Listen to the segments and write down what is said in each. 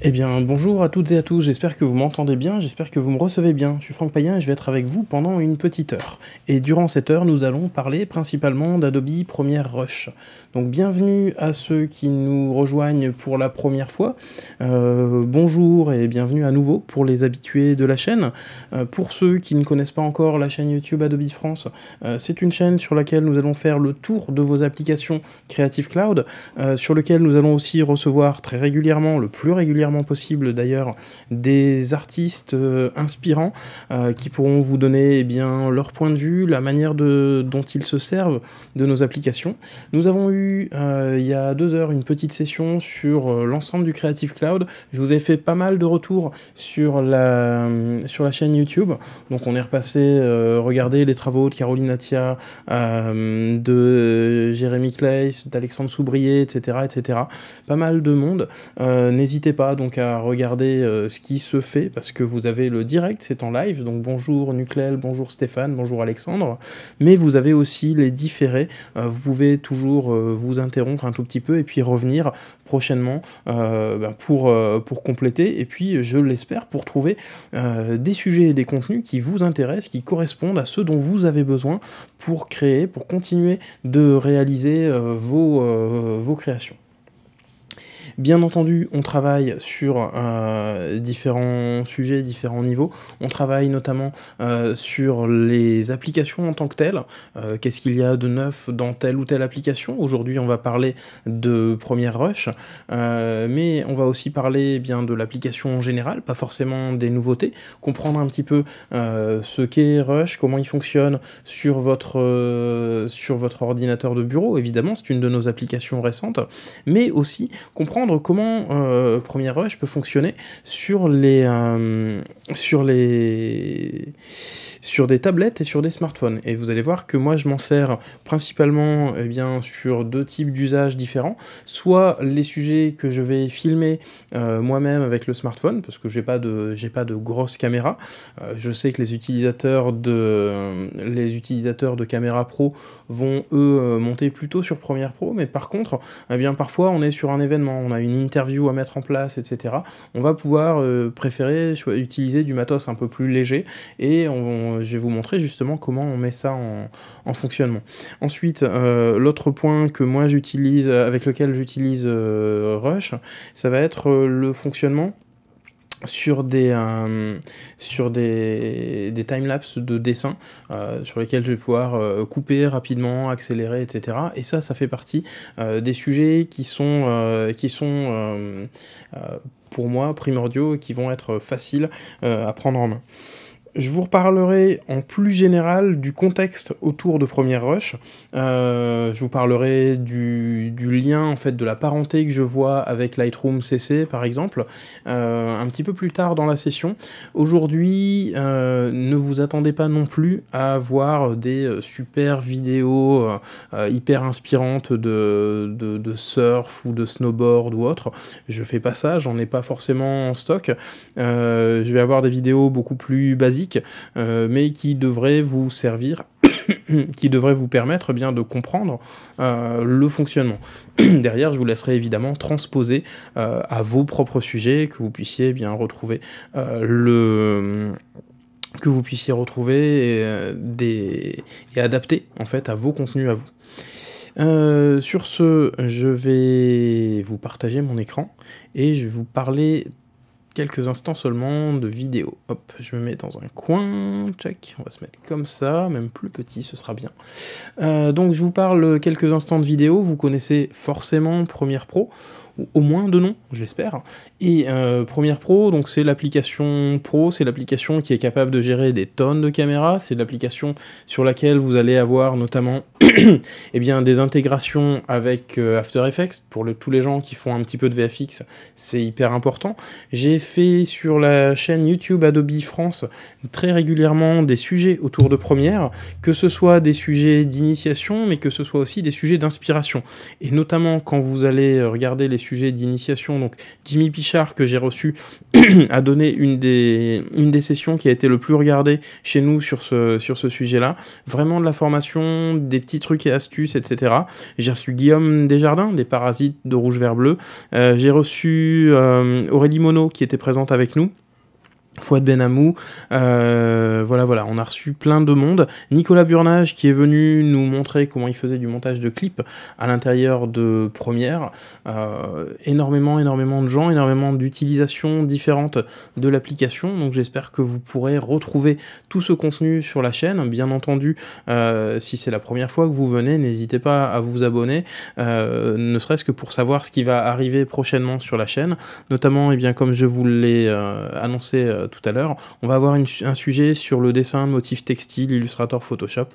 Eh bien, bonjour à toutes et à tous, j'espère que vous m'entendez bien, j'espère que vous me recevez bien. Je suis Franck Payen et je vais être avec vous pendant une petite heure. Et durant cette heure, nous allons parler principalement d'Adobe Premiere Rush. Donc bienvenue à ceux qui nous rejoignent pour la première fois. Euh, bonjour et bienvenue à nouveau pour les habitués de la chaîne. Euh, pour ceux qui ne connaissent pas encore la chaîne YouTube Adobe France, euh, c'est une chaîne sur laquelle nous allons faire le tour de vos applications Creative Cloud, sur lequel nous allons aussi recevoir très régulièrement, le plus régulièrement, possible d'ailleurs des artistes euh, inspirants euh, qui pourront vous donner eh bien, leur point de vue, la manière de, dont ils se servent de nos applications. Nous avons eu euh, il y a deux heures une petite session sur l'ensemble du Creative Cloud. Je vous ai fait pas mal de retours sur la, sur la chaîne YouTube. Donc on est repassé regarder les travaux de Caroline Attia, de Jérémy Clais d'Alexandre Soubrier, etc., etc. Pas mal de monde. N'hésitez pas donc à regarder euh, ce qui se fait parce que vous avez le direct, c'est en live. Donc bonjour Nuclel, bonjour Stéphane, bonjour Alexandre. Mais vous avez aussi les différés. Euh, vous pouvez toujours euh, vous interrompre un tout petit peu et puis revenir prochainement ben, pour, pour compléter. Et puis, je l'espère, pour trouver des sujets et des contenus qui vous intéressent, qui correspondent à ceux dont vous avez besoin pour créer, pour continuer de réaliser vos créations. Bien entendu, on travaille sur euh, différents sujets, différents niveaux. On travaille notamment euh, sur les applications en tant que telles. Euh, qu'est-ce qu'il y a de neuf dans telle ou telle application Aujourd'hui, on va parler de Première Rush, mais on va aussi parler eh bien de l'application en général, pas forcément des nouveautés. Comprendre un petit peu ce qu'est Rush, comment il fonctionne sur votre sur votre ordinateur de bureau. Évidemment, c'est une de nos applications récentes, mais aussi comprendre comment Première euh, Premiere Rush peut fonctionner sur les, euh, sur les, sur des tablettes et sur des smartphones. Et vous allez voir que moi, je m'en sers principalement, et eh bien, sur deux types d'usages différents. Soit les sujets que je vais filmer euh, moi-même avec le smartphone, parce que j'ai pas de, j'ai pas de grosse caméra. je sais que les utilisateurs de, les utilisateurs de caméra pro vont eux monter plutôt sur Premiere Pro, mais par contre, eh bien, parfois, on est sur un événement, on a une interview à mettre en place, etc., on va pouvoir euh, préférer utiliser du matos un peu plus léger et je vais vous montrer justement comment on met ça en, fonctionnement. Ensuite, euh, l'autre point que moi j'utilise, euh, avec lequel j'utilise Rush, ça va être le fonctionnement sur des, euh, sur des, timelapses de dessins euh, sur lesquels je vais pouvoir euh, couper rapidement, accélérer, etc. Et ça, ça fait partie des sujets qui sont, qui sont pour moi primordiaux et qui vont être faciles à prendre en main je vous reparlerai en plus général du contexte autour de Première Rush. je vous parlerai du, lien, en fait, de la parenté que je vois avec Lightroom CC, par exemple, euh, un petit peu plus tard dans la session. Aujourd'hui, euh, ne vous attendez pas non plus à voir des euh, super vidéos hyper inspirantes de, de, surf ou de snowboard ou autre. Je fais pas ça, j'en ai pas forcément en stock. je vais avoir des vidéos beaucoup plus basiques euh, mais qui devrait vous servir qui devrait vous permettre eh bien de comprendre euh, le fonctionnement. Derrière, je vous laisserai évidemment transposer euh, à vos propres sujets, que vous puissiez eh bien retrouver le que vous puissiez retrouver et, des, et adapter en fait à vos contenus à vous. sur ce, je vais vous partager mon écran et je vais vous parler quelques instants seulement de vidéo. Hop, je me mets dans un coin, check, on va se mettre comme ça, même plus petit, ce sera bien. Euh, donc je vous parle quelques instants de vidéo, vous connaissez forcément Premiere Pro, ou au moins de nom, j'espère. Et euh, Premiere Pro, donc c'est l'application Pro, c'est l'application qui est capable de gérer des tonnes de caméras, c'est l'application sur laquelle vous allez avoir notamment eh bien, des intégrations avec euh, After Effects, pour tous les gens qui font un petit peu de VFX, c'est hyper important. J'ai fait sur la chaîne YouTube Adobe France très régulièrement des sujets autour de Premiere, que ce soit des sujets d'initiation, mais que ce soit aussi des sujets d'inspiration. Et notamment quand vous allez regarder les sujets d'initiation, donc Jimmy Pichon, que j'ai reçu a donné une des, une des sessions qui a été le plus regardée chez nous sur ce, sur ce sujet-là. Vraiment de la formation, des petits trucs et astuces, etc. J'ai reçu Guillaume Desjardins, des Parasites de Rouge Vert Bleu. Euh, j'ai reçu euh, Aurélie Monod qui était présente avec nous. Fouad Benamou, euh, voilà, voilà, on a reçu plein de monde. Nicolas Burnage qui est venu nous montrer comment il faisait du montage de clips à l'intérieur de Première. Euh, énormément, énormément de gens, énormément d'utilisations différentes de l'application. Donc j'espère que vous pourrez retrouver tout ce contenu sur la chaîne. Bien entendu, euh, si c'est la première fois que vous venez, n'hésitez pas à vous abonner, ne serait-ce que pour savoir ce qui va arriver prochainement sur la chaîne. Notamment, et eh bien comme je vous l'ai annoncé tout à l'heure. On va avoir un sujet sur le dessin, motif textile, Illustrator, Photoshop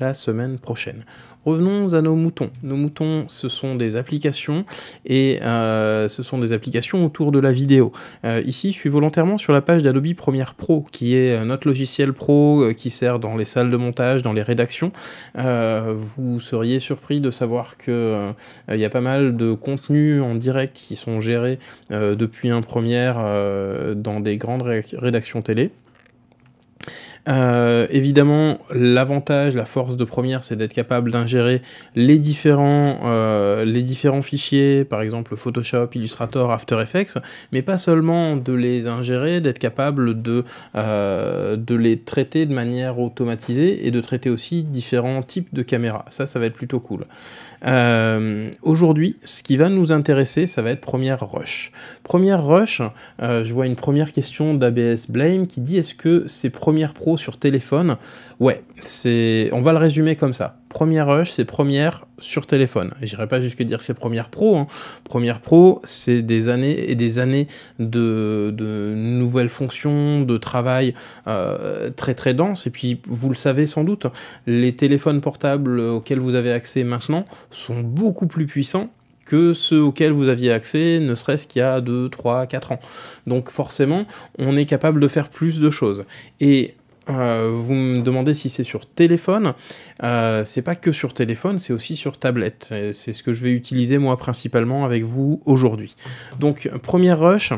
la semaine prochaine. Revenons à nos moutons. Nos moutons, ce sont des applications et euh, ce sont des applications autour de la vidéo. Euh, ici, je suis volontairement sur la page d'Adobe Premiere Pro, qui est euh, notre logiciel pro qui sert dans les salles de montage, dans les rédactions. vous seriez surpris de savoir qu'il il y a pas mal de contenus en direct qui sont gérés depuis un Premiere dans des grandes ré rédaction télé. Euh, évidemment, l'avantage, la force de première, c'est d'être capable d'ingérer les différents, euh, les différents fichiers, par exemple Photoshop, Illustrator, After Effects, mais pas seulement de les ingérer, d'être capable de, euh, de les traiter de manière automatisée et de traiter aussi différents types de caméras. Ça, ça va être plutôt cool. Euh, aujourd'hui, ce qui va nous intéresser, ça va être première rush. Première rush, euh, je vois une première question d'ABS Blame qui dit est-ce que c'est première pro sur téléphone Ouais, on va le résumer comme ça. Première rush, c'est première sur téléphone. je n'irai pas jusque dire que c'est première pro. Hein. Première pro, c'est des années et des années de, nouvelles fonctions, de travail euh, très très dense. Et puis, vous le savez sans doute, les téléphones portables auxquels vous avez accès maintenant sont beaucoup plus puissants que ceux auxquels vous aviez accès, ne serait-ce qu'il y a 2, 3, 4 ans. Donc forcément, on est capable de faire plus de choses. Et euh, vous me demandez si c'est sur téléphone. Euh, c'est pas que sur téléphone, c'est aussi sur tablette. C'est ce que je vais utiliser moi principalement avec vous aujourd'hui. Donc première rush,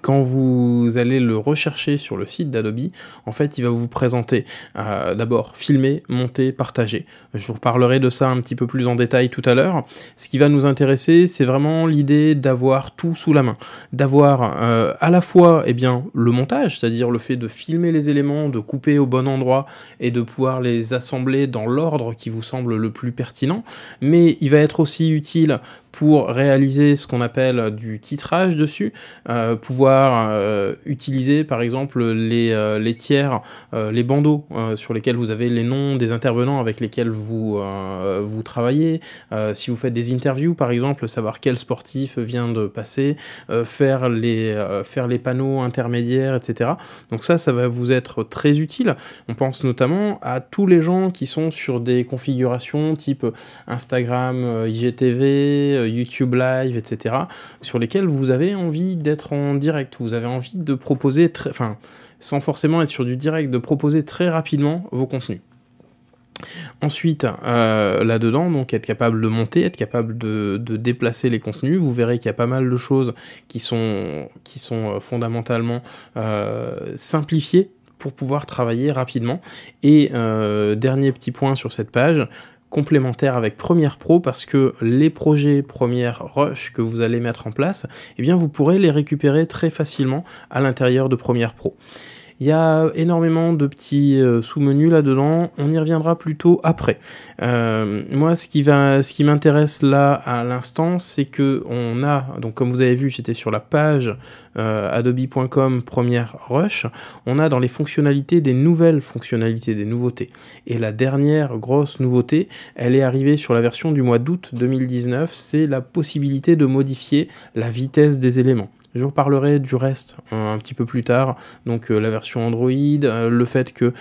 quand vous allez le rechercher sur le site d'Adobe, en fait, il va vous présenter euh, d'abord filmer, monter, partager. Je vous reparlerai de ça un petit peu plus en détail tout à l'heure. Ce qui va nous intéresser, c'est vraiment l'idée d'avoir tout sous la main, d'avoir euh, à la fois eh bien, le montage, c'est-à-dire le fait de filmer les éléments, de couper au bon endroit et de pouvoir les assembler dans l'ordre qui vous semble le plus pertinent, mais il va être aussi utile pour réaliser ce qu'on appelle du titrage dessus, euh, pouvoir euh, utiliser par exemple les, euh, les tiers, euh, les bandeaux sur lesquels vous avez les noms des intervenants avec lesquels vous, vous travaillez, si vous faites des interviews par exemple, savoir quel sportif vient de passer, faire, les, faire les panneaux intermédiaires, etc. Donc ça, ça va vous être très utile. On pense notamment à tous les gens qui sont sur des configurations type Instagram, IGTV, YouTube Live, etc., sur lesquels vous avez envie d'être en direct vous avez envie de proposer, très, enfin, sans forcément être sur du direct, de proposer très rapidement vos contenus. Ensuite, euh, là-dedans, donc être capable de monter, être capable de, déplacer les contenus. Vous verrez qu'il y a pas mal de choses qui sont, qui sont euh, fondamentalement euh, simplifiées pour pouvoir travailler rapidement. Et dernier petit point sur cette page, complémentaire avec Premiere Pro parce que les projets Premiere Rush que vous allez mettre en place, eh bien vous pourrez les récupérer très facilement à l'intérieur de Premiere Pro. Il y a énormément de petits euh, sous-menus là-dedans. On y reviendra plutôt après. Euh, moi, ce qui va, ce qui m'intéresse là à l'instant, c'est que on a, donc comme vous avez vu, j'étais sur la page euh, adobe.com première rush. On a dans les fonctionnalités des nouvelles fonctionnalités, des nouveautés. Et la dernière grosse nouveauté, elle est arrivée sur la version du mois d'août 2019. C'est la possibilité de modifier la vitesse des éléments. Je vous parlerai du reste euh, un petit peu plus tard, donc euh, la version Android, euh, le fait qu'il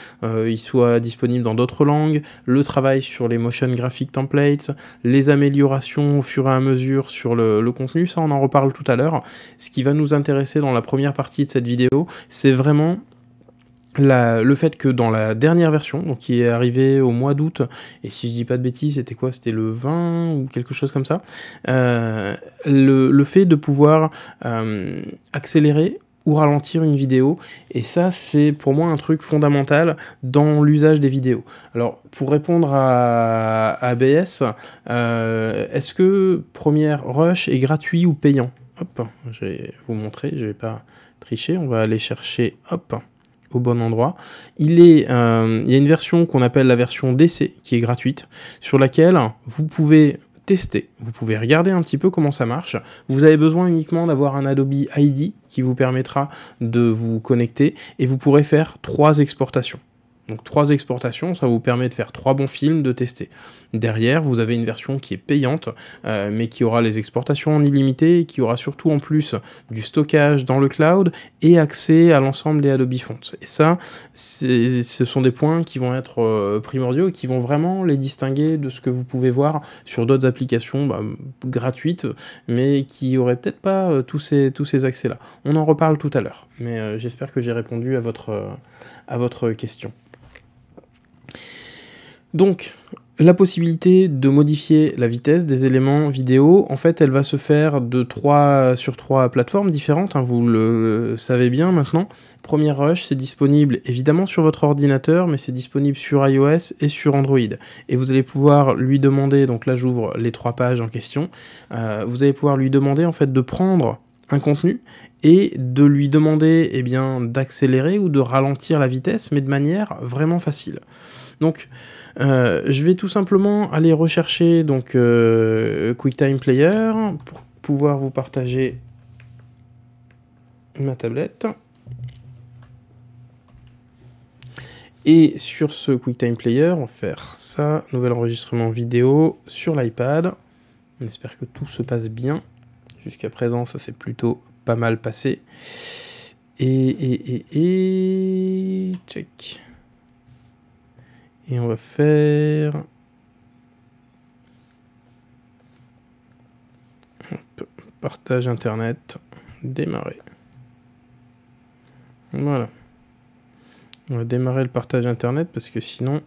il soit disponible dans d'autres langues, le travail sur les motion graphic templates, les améliorations au fur et à mesure sur le contenu, ça on en reparle tout à l'heure. Ce qui va nous intéresser dans la première partie de cette vidéo, c'est vraiment le fait que dans la dernière version, qui est arrivée au mois d'août, et si je dis pas de bêtises, c'était quoi C'était le 20 ou quelque chose comme ça. Euh, le, fait de pouvoir euh, accélérer ou ralentir une vidéo. Et ça, c'est pour moi un truc fondamental dans l'usage des vidéos. Alors, pour répondre à ABS, euh, est-ce que Première Rush est gratuit ou payant Hop, je vais vous montrer, je vais pas tricher, on va aller chercher, hop, bon endroit. Il, euh, il y a une version qu'on appelle la version DC, qui est gratuite, sur laquelle vous pouvez tester, vous pouvez regarder un petit peu comment ça marche. Vous avez besoin uniquement d'avoir un Adobe ID qui vous permettra de vous connecter et vous pourrez faire trois exportations. Donc trois exportations, ça vous permet de faire trois bons films, de tester. Derrière, vous avez une version qui est payante, euh, mais qui aura les exportations en illimité, qui aura surtout en plus du stockage dans le cloud et accès à l'ensemble des Adobe Fonts. Et ça, ce sont des points qui vont être euh, primordiaux primordiaux, qui vont vraiment les distinguer de ce que vous pouvez voir sur d'autres applications bah, gratuites, mais qui n'auraient peut-être pas euh, tous ces, tous ces accès-là. On en reparle tout à l'heure, mais j'espère que j'ai répondu à votre, à votre question. Donc, la possibilité de modifier la vitesse des éléments vidéo, en fait, elle va se faire de 3 sur 3 plateformes différentes, hein, vous le savez bien maintenant. Première Rush, c'est disponible évidemment sur votre ordinateur, mais c'est disponible sur iOS et sur Android. Et vous allez pouvoir lui demander, donc là j'ouvre les trois pages en question, euh, vous allez pouvoir lui demander en fait de prendre un contenu et de lui demander eh bien d'accélérer ou de ralentir la vitesse, mais de manière vraiment facile. Donc, euh, je vais tout simplement aller rechercher donc euh, QuickTime Player pour pouvoir vous partager ma tablette. Et sur ce QuickTime Player, on va faire ça, nouvel enregistrement vidéo sur l'iPad. On espère que tout se passe bien. Jusqu'à présent, ça s'est plutôt pas mal passé. Et, et, et, et... Check. Et on va faire... Partage Internet. Démarrer. Voilà. On va démarrer le partage Internet parce que sinon,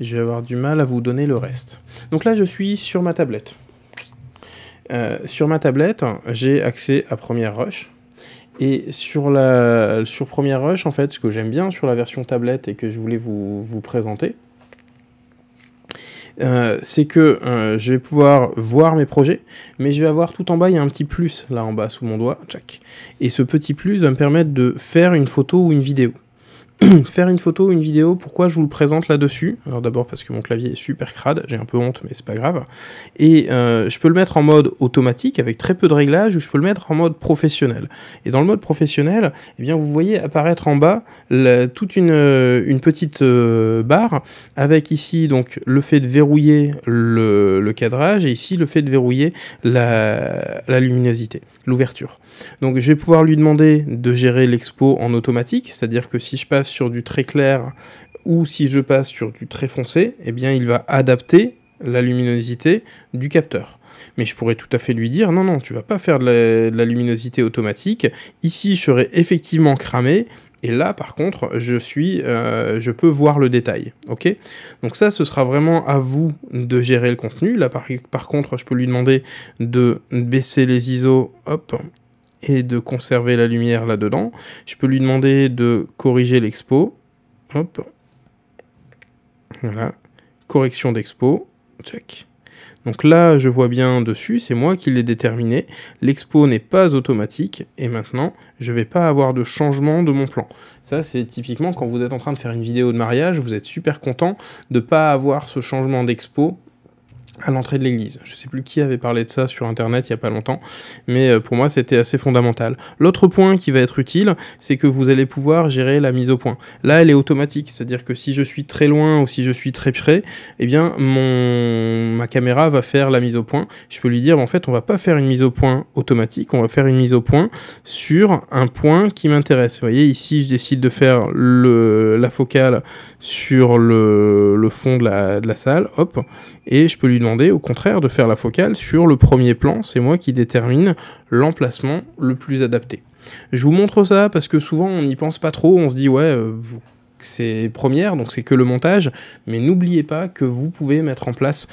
je vais avoir du mal à vous donner le reste. Donc là, je suis sur ma tablette. Euh, sur ma tablette, j'ai accès à Première Rush. Et sur, la, sur Première Rush, en fait, ce que j'aime bien sur la version tablette et que je voulais vous, présenter, euh, c'est que euh, je vais pouvoir voir mes projets, mais je vais avoir tout en bas, il y a un petit plus là en bas sous mon doigt, tchac. Et ce petit plus va me permettre de faire une photo ou une vidéo. faire une photo ou une vidéo, pourquoi je vous le présente là-dessus Alors d'abord parce que mon clavier est super crade, j'ai un peu honte mais c'est pas grave. Et euh, je peux le mettre en mode automatique avec très peu de réglages ou je peux le mettre en mode professionnel. Et dans le mode professionnel, eh bien vous voyez apparaître en bas toute une, euh, petite euh, barre avec ici donc le fait de verrouiller le, cadrage et ici le fait de verrouiller la luminosité l'ouverture. Donc je vais pouvoir lui demander de gérer l'expo en automatique, c'est-à-dire que si je passe sur du très clair ou si je passe sur du très foncé, eh bien il va adapter la luminosité du capteur. Mais je pourrais tout à fait lui dire non non, tu vas pas faire la, de la luminosité automatique. Ici, je serai effectivement cramé et là, par contre, je suis, euh, je peux voir le détail, ok Donc ça, ce sera vraiment à vous de gérer le contenu. Là, par, contre, je peux lui demander de baisser les ISO, hop, et de conserver la lumière là-dedans. Je peux lui demander de corriger l'expo, hop, voilà, correction d'expo, check. Donc là, je vois bien dessus, c'est moi qui l'ai déterminé. L'expo n'est pas automatique et maintenant, je vais pas avoir de changement de mon plan. Ça, c'est typiquement quand vous êtes en train de faire une vidéo de mariage, vous êtes super content de ne pas avoir ce changement d'expo à l'entrée de l'église. Je ne sais plus qui avait parlé de ça sur Internet il n'y a pas longtemps, mais euh, pour moi c'était assez fondamental. L'autre point qui va être utile, c'est que vous allez pouvoir gérer la mise au point. Là, elle est automatique, c'est-à-dire que si je suis très loin ou si je suis très près, eh bien mon... ma caméra va faire la mise au point. Je peux lui dire, en fait, on va pas faire une mise au point automatique, on va faire une mise au point sur un point qui m'intéresse. Vous voyez, ici, je décide de faire le... la focale sur le, le fond de la... de la salle, hop, et je peux lui demander au contraire de faire la focale sur le premier plan, c'est moi qui détermine l'emplacement le plus adapté. Je vous montre ça parce que souvent on n'y pense pas trop, on se dit ouais, euh, c'est première, donc c'est que le montage, mais n'oubliez pas que vous pouvez mettre en place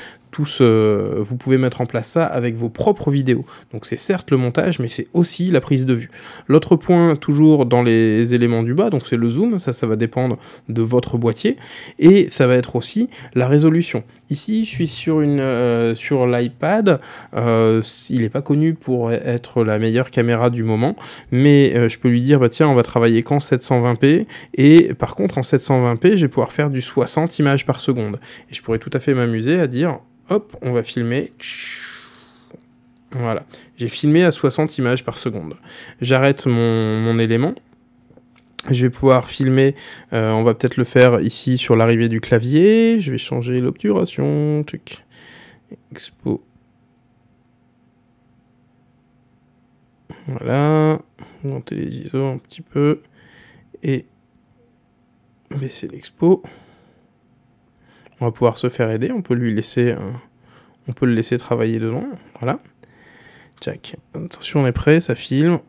euh, vous pouvez mettre en place ça avec vos propres vidéos. Donc c'est certes le montage, mais c'est aussi la prise de vue. L'autre point, toujours dans les éléments du bas, donc c'est le zoom, ça, ça va dépendre de votre boîtier, et ça va être aussi la résolution. Ici, je suis sur, euh, sur l'iPad, euh, il n'est pas connu pour être la meilleure caméra du moment, mais je peux lui dire, bah tiens, on va travailler qu'en 720p, et par contre, en 720p, je vais pouvoir faire du 60 images par seconde. Et je pourrais tout à fait m'amuser à dire, Hop, on va filmer. Voilà. J'ai filmé à 60 images par seconde. J'arrête mon, élément. Je vais pouvoir filmer, euh, on va peut-être le faire ici sur l'arrivée du clavier. Je vais changer l'obturation. Check. Expo. Voilà. Monter les ISO un petit peu. Et baisser l'expo pouvoir se faire aider, on peut lui laisser, euh, on peut le laisser travailler dedans, voilà. Jack, attention, on est prêt, ça filme.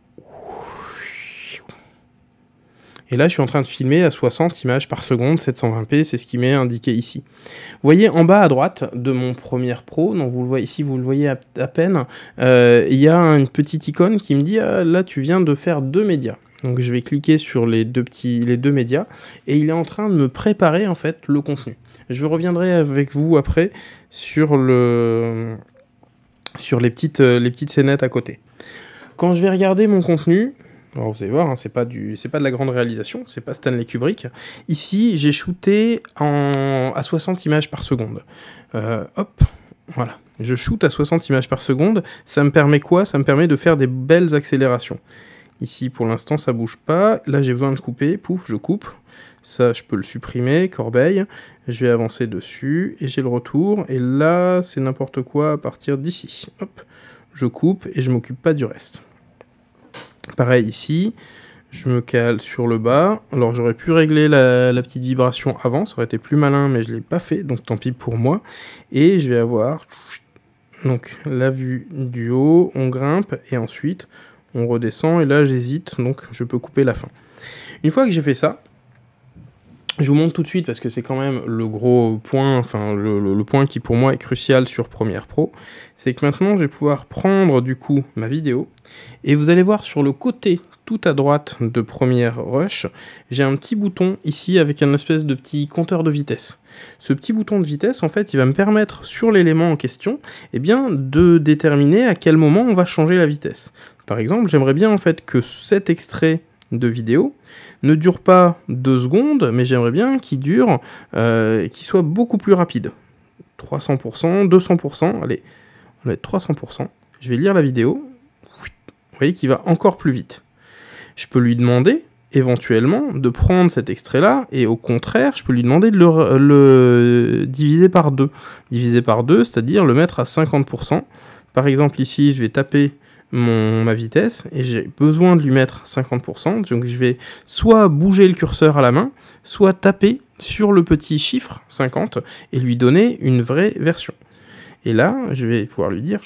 Et là, je suis en train de filmer à 60 images par seconde, 720p, c'est ce qui m'est indiqué ici. Vous voyez en bas à droite de mon premier pro, donc vous le voyez ici, vous le voyez à, peine, euh, il y a une petite icône qui me dit ah, là, tu viens de faire deux médias. Donc je vais cliquer sur les deux, petits, les deux médias et il est en train de me préparer en fait le contenu. Je reviendrai avec vous après sur, le, sur les, petites, euh, les petites scénettes à côté. Quand je vais regarder mon contenu, vous allez voir, ce hein, c'est pas pas de la grande réalisation, c'est pas Stanley Kubrick. Ici, j'ai shooté à 60 images par seconde. Euh, hop, voilà. Je shoote à 60 images par seconde. Ça me permet quoi Ça me permet de faire des belles accélérations. Ici, pour l'instant, ça bouge pas. Là, j'ai besoin de couper. Pouf, je coupe. Ça, je peux le supprimer, corbeille. Je vais avancer dessus et j'ai le retour. Et là, c'est n'importe quoi à partir d'ici. Hop, je coupe et je m'occupe pas du reste. Pareil ici, je me cale sur le bas. Alors j'aurais pu régler la, petite vibration avant, ça aurait été plus malin, mais je ne l'ai pas fait, donc tant pis pour moi. Et je vais avoir donc la vue du haut, on grimpe, et ensuite on redescend, et là j'hésite, donc je peux couper la fin. Une fois que j'ai fait ça, je vous montre tout de suite parce que c'est quand même le gros point, enfin le, point qui pour moi est crucial sur Premiere Pro, c'est que maintenant je vais pouvoir prendre du coup ma vidéo et vous allez voir sur le côté tout à droite de Premiere Rush, j'ai un petit bouton ici avec un espèce de petit compteur de vitesse. Ce petit bouton de vitesse en fait il va me permettre sur l'élément en question eh bien de déterminer à quel moment on va changer la vitesse par exemple, j'aimerais bien en fait que cet extrait de vidéo ne dure pas deux secondes, mais j'aimerais bien qu'il dure, euh, qu'il soit beaucoup plus rapide. 300%, 200%, allez, on va être 300%. Je vais lire la vidéo, vous voyez qu'il va encore plus vite. Je peux lui demander, éventuellement, de prendre cet extrait-là, et au contraire, je peux lui demander de le, le diviser par deux. Diviser par deux, c'est-à-dire le mettre à 50%. Par exemple, ici, je vais taper ma vitesse et j'ai besoin de lui mettre 50%, donc je vais soit bouger le curseur à la main, soit taper sur le petit chiffre 50 et lui donner une vraie version. Et là, je vais pouvoir lui dire,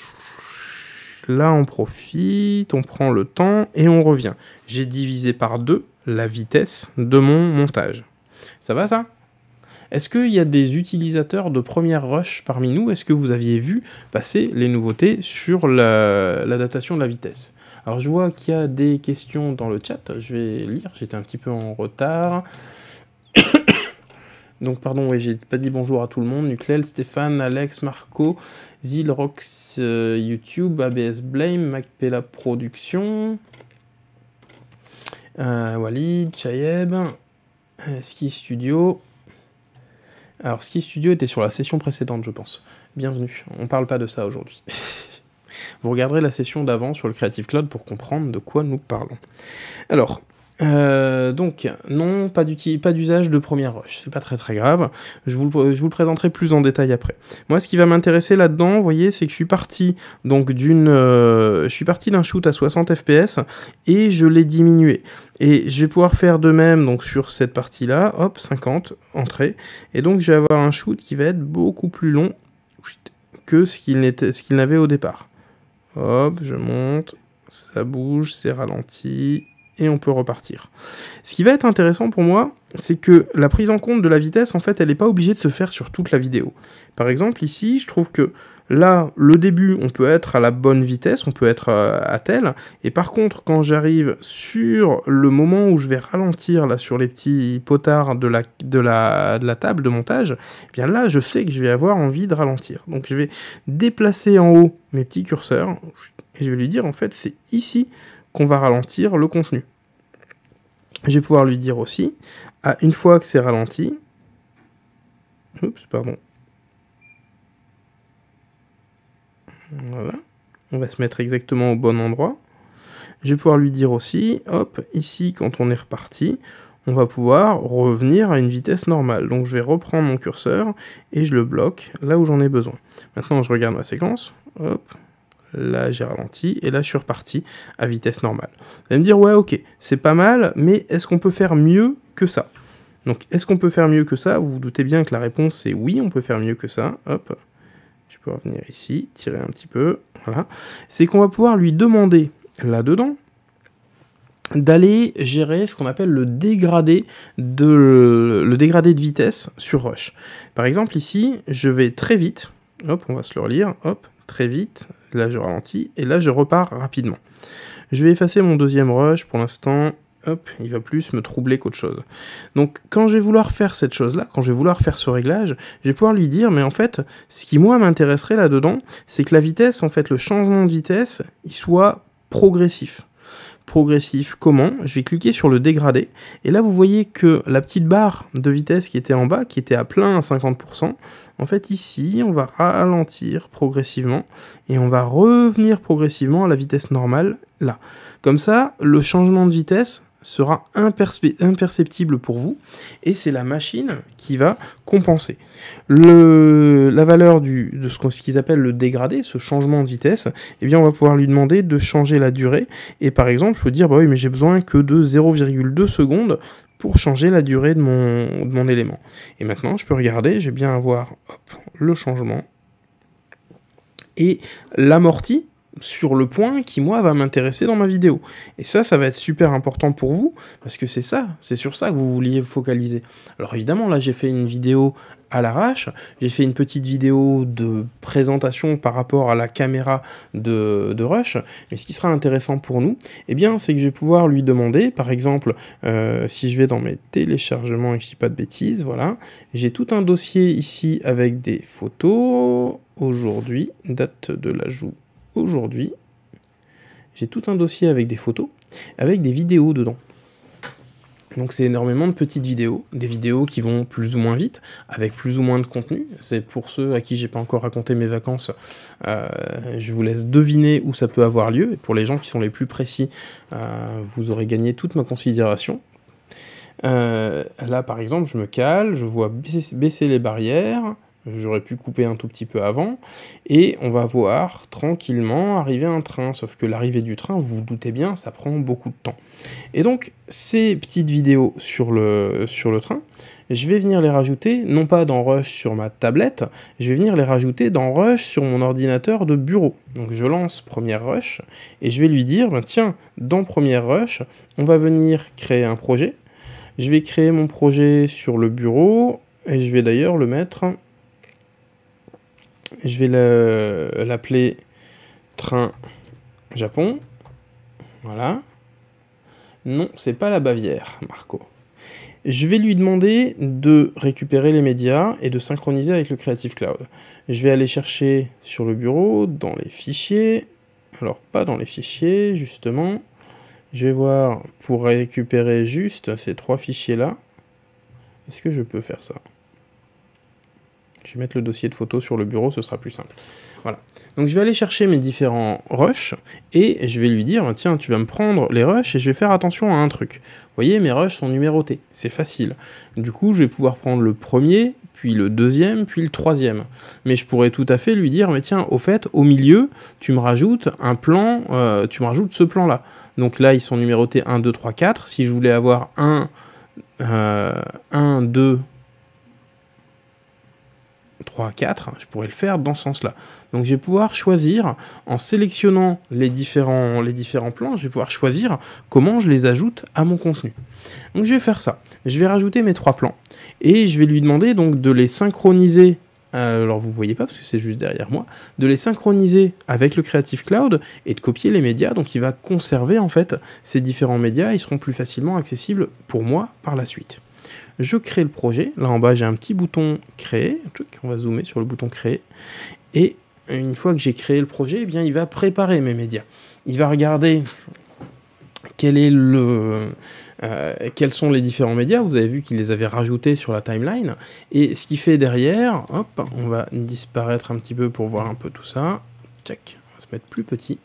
là on profite, on prend le temps et on revient. J'ai divisé par 2 la vitesse de mon montage. Ça va ça est-ce qu'il y a des utilisateurs de première rush parmi nous Est-ce que vous aviez vu passer les nouveautés sur l'adaptation de la vitesse Alors je vois qu'il y a des questions dans le chat, je vais lire, j'étais un petit peu en retard. Donc pardon, oui, j'ai pas dit bonjour à tout le monde. Nuclel, Stéphane, Alex, Marco, Zilrox euh, YouTube, ABS Blame, Macpella Production, euh, Walid, Chayeb, euh, Ski Studio, alors, Ski Studio était sur la session précédente, je pense. Bienvenue, on parle pas de ça aujourd'hui. Vous regarderez la session d'avant sur le Creative Cloud pour comprendre de quoi nous parlons. Alors, euh, donc, non, pas d'usage de première rush. C'est pas très très grave. Je vous, le présenterai plus en détail après. Moi, ce qui va m'intéresser là-dedans, vous voyez, c'est que je suis parti donc d'une, euh, je suis parti d'un shoot à 60 fps et je l'ai diminué. Et je vais pouvoir faire de même donc sur cette partie-là. Hop, 50 entrée. Et donc, je vais avoir un shoot qui va être beaucoup plus long que ce qu'il n'était, ce qu'il n'avait au départ. Hop, je monte, ça bouge, c'est ralenti, et on peut repartir. Ce qui va être intéressant pour moi, c'est que la prise en compte de la vitesse, en fait, elle n'est pas obligée de se faire sur toute la vidéo. Par exemple, ici, je trouve que là, le début, on peut être à la bonne vitesse, on peut être euh, à, tel. telle, et par contre, quand j'arrive sur le moment où je vais ralentir, là, sur les petits potards de la, de la, de la table de montage, eh bien là, je sais que je vais avoir envie de ralentir. Donc, je vais déplacer en haut mes petits curseurs, et je vais lui dire, en fait, c'est ici qu'on va ralentir le contenu je vais pouvoir lui dire aussi, à une fois que c'est ralenti, oups, pardon, voilà, on va se mettre exactement au bon endroit. Je vais pouvoir lui dire aussi, hop, ici, quand on est reparti, on va pouvoir revenir à une vitesse normale. Donc je vais reprendre mon curseur et je le bloque là où j'en ai besoin. Maintenant, je regarde ma séquence, hop, là j'ai ralenti, et là je suis reparti à vitesse normale. Vous allez me dire, ouais ok, c'est pas mal, mais est-ce qu'on peut faire mieux que ça Donc est-ce qu'on peut faire mieux que ça Vous vous doutez bien que la réponse est oui, on peut faire mieux que ça. Hop, je peux revenir ici, tirer un petit peu, voilà. C'est qu'on va pouvoir lui demander là-dedans d'aller gérer ce qu'on appelle le dégradé de le, dégradé de vitesse sur Rush. Par exemple ici, je vais très vite, hop, on va se le relire, hop, très vite, Là, je ralentis. Et là, je repars rapidement. Je vais effacer mon deuxième rush. Pour l'instant, hop, il va plus me troubler qu'autre chose. Donc quand je vais vouloir faire cette chose-là, quand je vais vouloir faire ce réglage, je vais pouvoir lui dire, mais en fait, ce qui moi m'intéresserait là-dedans, c'est que la vitesse, en fait, le changement de vitesse, il soit progressif progressif, comment Je vais cliquer sur le dégradé. Et là, vous voyez que la petite barre de vitesse qui était en bas, qui était à plein à 50%, en fait, ici, on va ralentir progressivement et on va revenir progressivement à la vitesse normale, là. Comme ça, le changement de vitesse, sera imperceptible pour vous et c'est la machine qui va compenser. Le, la valeur du, de ce qu'ils appellent le dégradé, ce changement de vitesse, eh bien on va pouvoir lui demander de changer la durée et par exemple je peux dire bah oui mais j'ai besoin que de 0,2 secondes pour changer la durée de mon, élément. Et maintenant je peux regarder, j'ai bien avoir le changement et l'amorti sur le point qui, moi, va m'intéresser dans ma vidéo. Et ça, ça va être super important pour vous, parce que c'est ça, c'est sur ça que vous vouliez focaliser. Alors évidemment, là, j'ai fait une vidéo à l'arrache, j'ai fait une petite vidéo de présentation par rapport à la caméra de, Rush, mais ce qui sera intéressant pour nous, eh bien, c'est que je vais pouvoir lui demander, par exemple, euh, si je vais dans mes téléchargements et si je dis pas de bêtises, voilà, j'ai tout un dossier ici avec des photos, aujourd'hui, date de l'ajout aujourd'hui, j'ai tout un dossier avec des photos, avec des vidéos dedans. Donc c'est énormément de petites vidéos, des vidéos qui vont plus ou moins vite, avec plus ou moins de contenu. C'est pour ceux à qui j'ai pas encore raconté mes vacances, euh, je vous laisse deviner où ça peut avoir lieu. Et pour les gens qui sont les plus précis, euh, vous aurez gagné toute ma considération. Euh, là par exemple, je me cale, je vois baisser les barrières, J'aurais pu couper un tout petit peu avant. Et on va voir tranquillement arriver un train. Sauf que l'arrivée du train, vous vous doutez bien, ça prend beaucoup de temps. Et donc, ces petites vidéos sur le, sur le train, je vais venir les rajouter, non pas dans Rush sur ma tablette, je vais venir les rajouter dans Rush sur mon ordinateur de bureau. Donc je lance Première Rush et je vais lui dire, ben tiens, dans Première Rush, on va venir créer un projet. Je vais créer mon projet sur le bureau et je vais d'ailleurs le mettre je vais l'appeler train Japon. Voilà. Non, c'est pas la Bavière, Marco. Je vais lui demander de récupérer les médias et de synchroniser avec le Creative Cloud. Je vais aller chercher sur le bureau, dans les fichiers. Alors, pas dans les fichiers, justement. Je vais voir pour récupérer juste ces trois fichiers-là. Est-ce que je peux faire ça je vais mettre le dossier de photos sur le bureau, ce sera plus simple. Voilà. Donc je vais aller chercher mes différents rushs et je vais lui dire tiens, tu vas me prendre les rushs et je vais faire attention à un truc. Vous voyez, mes rushs sont numérotés, c'est facile. Du coup, je vais pouvoir prendre le premier, puis le deuxième, puis le troisième. Mais je pourrais tout à fait lui dire mais tiens, au fait, au milieu, tu me rajoutes un plan, euh, tu me rajoutes ce plan-là. Donc là, ils sont numérotés 1, 2, 3, 4. Si je voulais avoir un, 1, euh, 2, 3, 4, je pourrais le faire dans ce sens-là. Donc je vais pouvoir choisir, en sélectionnant les différents, les différents plans, je vais pouvoir choisir comment je les ajoute à mon contenu. Donc je vais faire ça. Je vais rajouter mes trois plans et je vais lui demander donc de les synchroniser alors vous voyez pas parce que c'est juste derrière moi, de les synchroniser avec le Creative Cloud et de copier les médias. Donc il va conserver en fait ces différents médias, ils seront plus facilement accessibles pour moi par la suite je crée le projet. Là en bas, j'ai un petit bouton créer. On va zoomer sur le bouton créer. Et une fois que j'ai créé le projet, eh bien, il va préparer mes médias. Il va regarder quel est le, euh, quels sont les différents médias. Vous avez vu qu'il les avait rajoutés sur la timeline. Et ce qu'il fait derrière, hop, on va disparaître un petit peu pour voir un peu tout ça. Check, on va se mettre plus petit.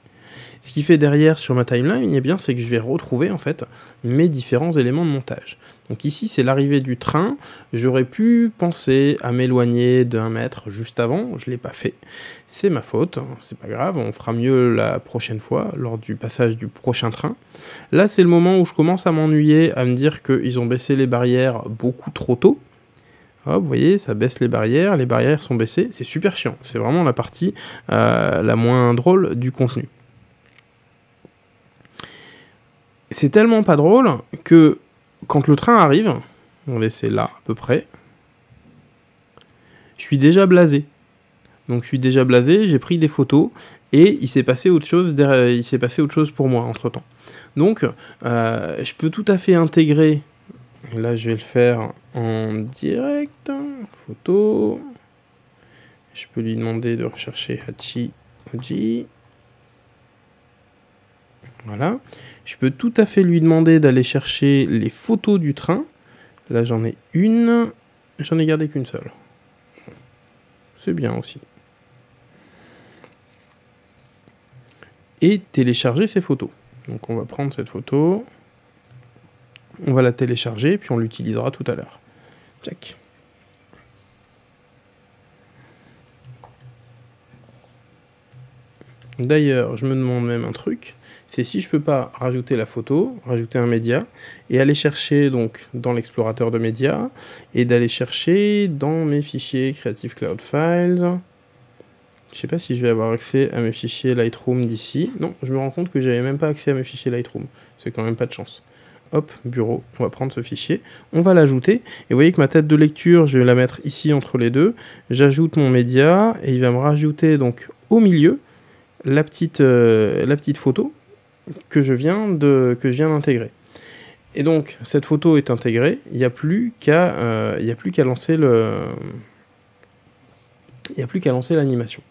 Ce qui fait derrière sur ma timeline, eh bien, c'est que je vais retrouver en fait mes différents éléments de montage. Donc ici, c'est l'arrivée du train. J'aurais pu penser à m'éloigner d'un mètre juste avant. Je ne l'ai pas fait. C'est ma faute. Hein. C'est pas grave. On fera mieux la prochaine fois, lors du passage du prochain train. Là, c'est le moment où je commence à m'ennuyer, à me dire qu'ils ont baissé les barrières beaucoup trop tôt. Hop, vous voyez, ça baisse les barrières. Les barrières sont baissées. C'est super chiant. C'est vraiment la partie euh, la moins drôle du contenu. C'est tellement pas drôle que quand le train arrive, on laisser là à peu près, je suis déjà blasé. Donc je suis déjà blasé, j'ai pris des photos et il s'est passé autre chose s'est passé autre chose pour moi entre temps. Donc euh, je peux tout à fait intégrer. là je vais le faire en direct, hein, photo. Je peux lui demander de rechercher Hachi Oji. Voilà. Je peux tout à fait lui demander d'aller chercher les photos du train. Là, j'en ai une. J'en ai gardé qu'une seule. C'est bien aussi. Et télécharger ces photos. Donc on va prendre cette photo. On va la télécharger, puis on l'utilisera tout à l'heure. Check. D'ailleurs, je me demande même un truc c'est si je ne peux pas rajouter la photo, rajouter un média, et aller chercher donc dans l'explorateur de médias, et d'aller chercher dans mes fichiers Creative Cloud Files. Je ne sais pas si je vais avoir accès à mes fichiers Lightroom d'ici. Non, je me rends compte que je n'avais même pas accès à mes fichiers Lightroom. C'est quand même pas de chance. Hop, bureau, on va prendre ce fichier, on va l'ajouter, et vous voyez que ma tête de lecture, je vais la mettre ici entre les deux, j'ajoute mon média, et il va me rajouter donc au milieu la petite, euh, la petite photo que je viens d'intégrer. Et donc cette photo est intégrée, il n'y a plus qu'à euh, plus qu'à lancer le il a plus qu'à lancer l'animation.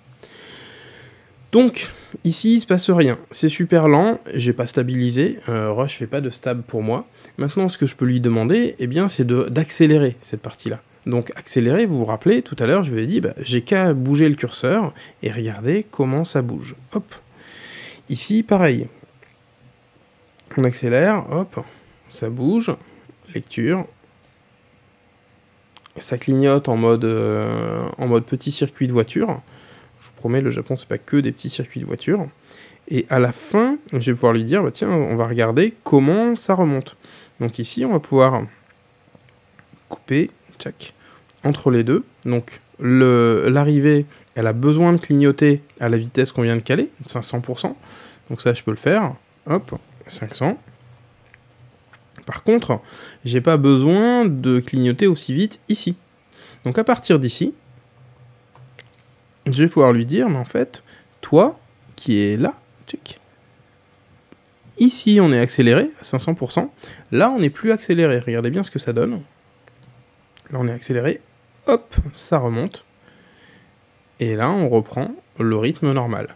Donc ici il se passe rien, c'est super lent, j'ai pas stabilisé, euh, Rush fait pas de stab pour moi. Maintenant ce que je peux lui demander, eh bien c'est d'accélérer cette partie-là. Donc accélérer, vous vous rappelez, tout à l'heure je vous ai dit, bah, j'ai qu'à bouger le curseur et regardez comment ça bouge. Hop. Ici pareil, on accélère, hop, ça bouge, lecture. Ça clignote en mode, euh, en mode petit circuit de voiture. Je vous promets, le Japon, c'est pas que des petits circuits de voiture. Et à la fin, je vais pouvoir lui dire, bah, tiens, on va regarder comment ça remonte. Donc ici, on va pouvoir couper, tac, entre les deux. Donc l'arrivée, elle a besoin de clignoter à la vitesse qu'on vient de caler, 500%. Donc ça, je peux le faire. Hop, 500. Par contre, j'ai pas besoin de clignoter aussi vite ici. Donc à partir d'ici, je vais pouvoir lui dire, mais en fait, toi qui es là, ici on est accéléré à 500%, là on n'est plus accéléré. Regardez bien ce que ça donne. Là on est accéléré, hop, ça remonte. Et là on reprend le rythme normal.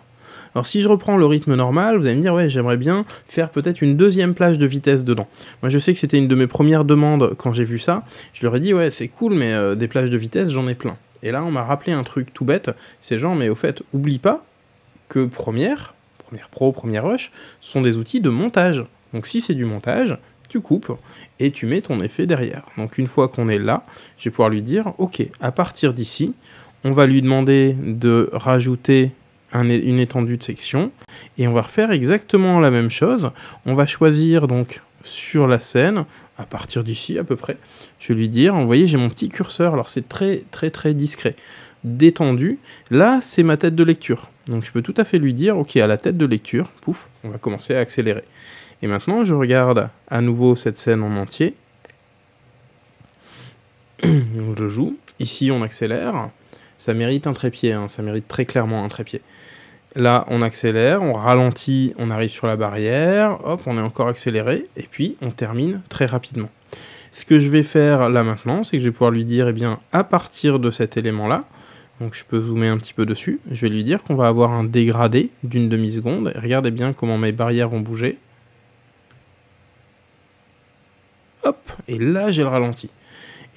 Alors si je reprends le rythme normal, vous allez me dire ouais j'aimerais bien faire peut-être une deuxième plage de vitesse dedans. Moi je sais que c'était une de mes premières demandes quand j'ai vu ça, je leur ai dit ouais c'est cool mais euh, des plages de vitesse j'en ai plein. Et là on m'a rappelé un truc tout bête, c'est genre mais au fait oublie pas que première, première pro, première rush sont des outils de montage. Donc si c'est du montage, tu coupes et tu mets ton effet derrière. Donc une fois qu'on est là, je vais pouvoir lui dire, ok, à partir d'ici, on va lui demander de rajouter une étendue de section et on va refaire exactement la même chose. On va choisir donc sur la scène, à partir d'ici à peu près, je vais lui dire, vous voyez j'ai mon petit curseur, alors c'est très très très discret, détendu, là c'est ma tête de lecture. Donc je peux tout à fait lui dire, ok à la tête de lecture, pouf, on va commencer à accélérer. Et maintenant je regarde à nouveau cette scène en entier, donc je joue, ici on accélère, ça mérite un trépied, hein. ça mérite très clairement un trépied. Là, on accélère, on ralentit, on arrive sur la barrière, hop, on est encore accéléré, et puis on termine très rapidement. Ce que je vais faire là maintenant, c'est que je vais pouvoir lui dire, eh bien, à partir de cet élément-là, donc je peux zoomer un petit peu dessus, je vais lui dire qu'on va avoir un dégradé d'une demi-seconde, regardez bien comment mes barrières vont bouger. Hop, et là j'ai le ralenti.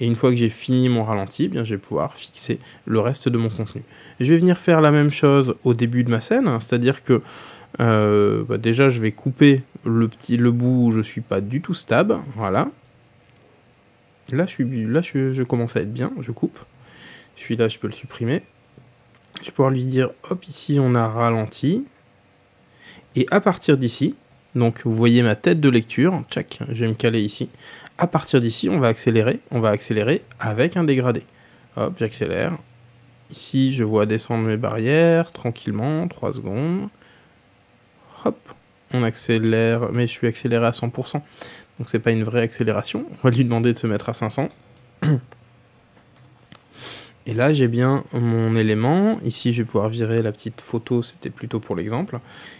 Et une fois que j'ai fini mon ralenti, eh bien, je vais pouvoir fixer le reste de mon contenu. Je vais venir faire la même chose au début de ma scène, hein, c'est-à-dire que euh, bah, déjà je vais couper le petit le bout où je suis pas du tout stable. voilà. Là je suis je, je commence à être bien, je coupe. Celui-là je peux le supprimer. Je vais pouvoir lui dire hop ici on a ralenti. Et à partir d'ici, donc vous voyez ma tête de lecture, check, je vais me caler ici. À partir d'ici, on va accélérer, on va accélérer avec un dégradé. Hop, j'accélère. Ici, je vois descendre mes barrières tranquillement, 3 secondes. Hop, on accélère, mais je suis accéléré à 100%. Donc c'est pas une vraie accélération. On va lui demander de se mettre à 500. Et là, j'ai bien mon élément. Ici, je vais pouvoir virer la petite photo, c'était plutôt pour l'exemple.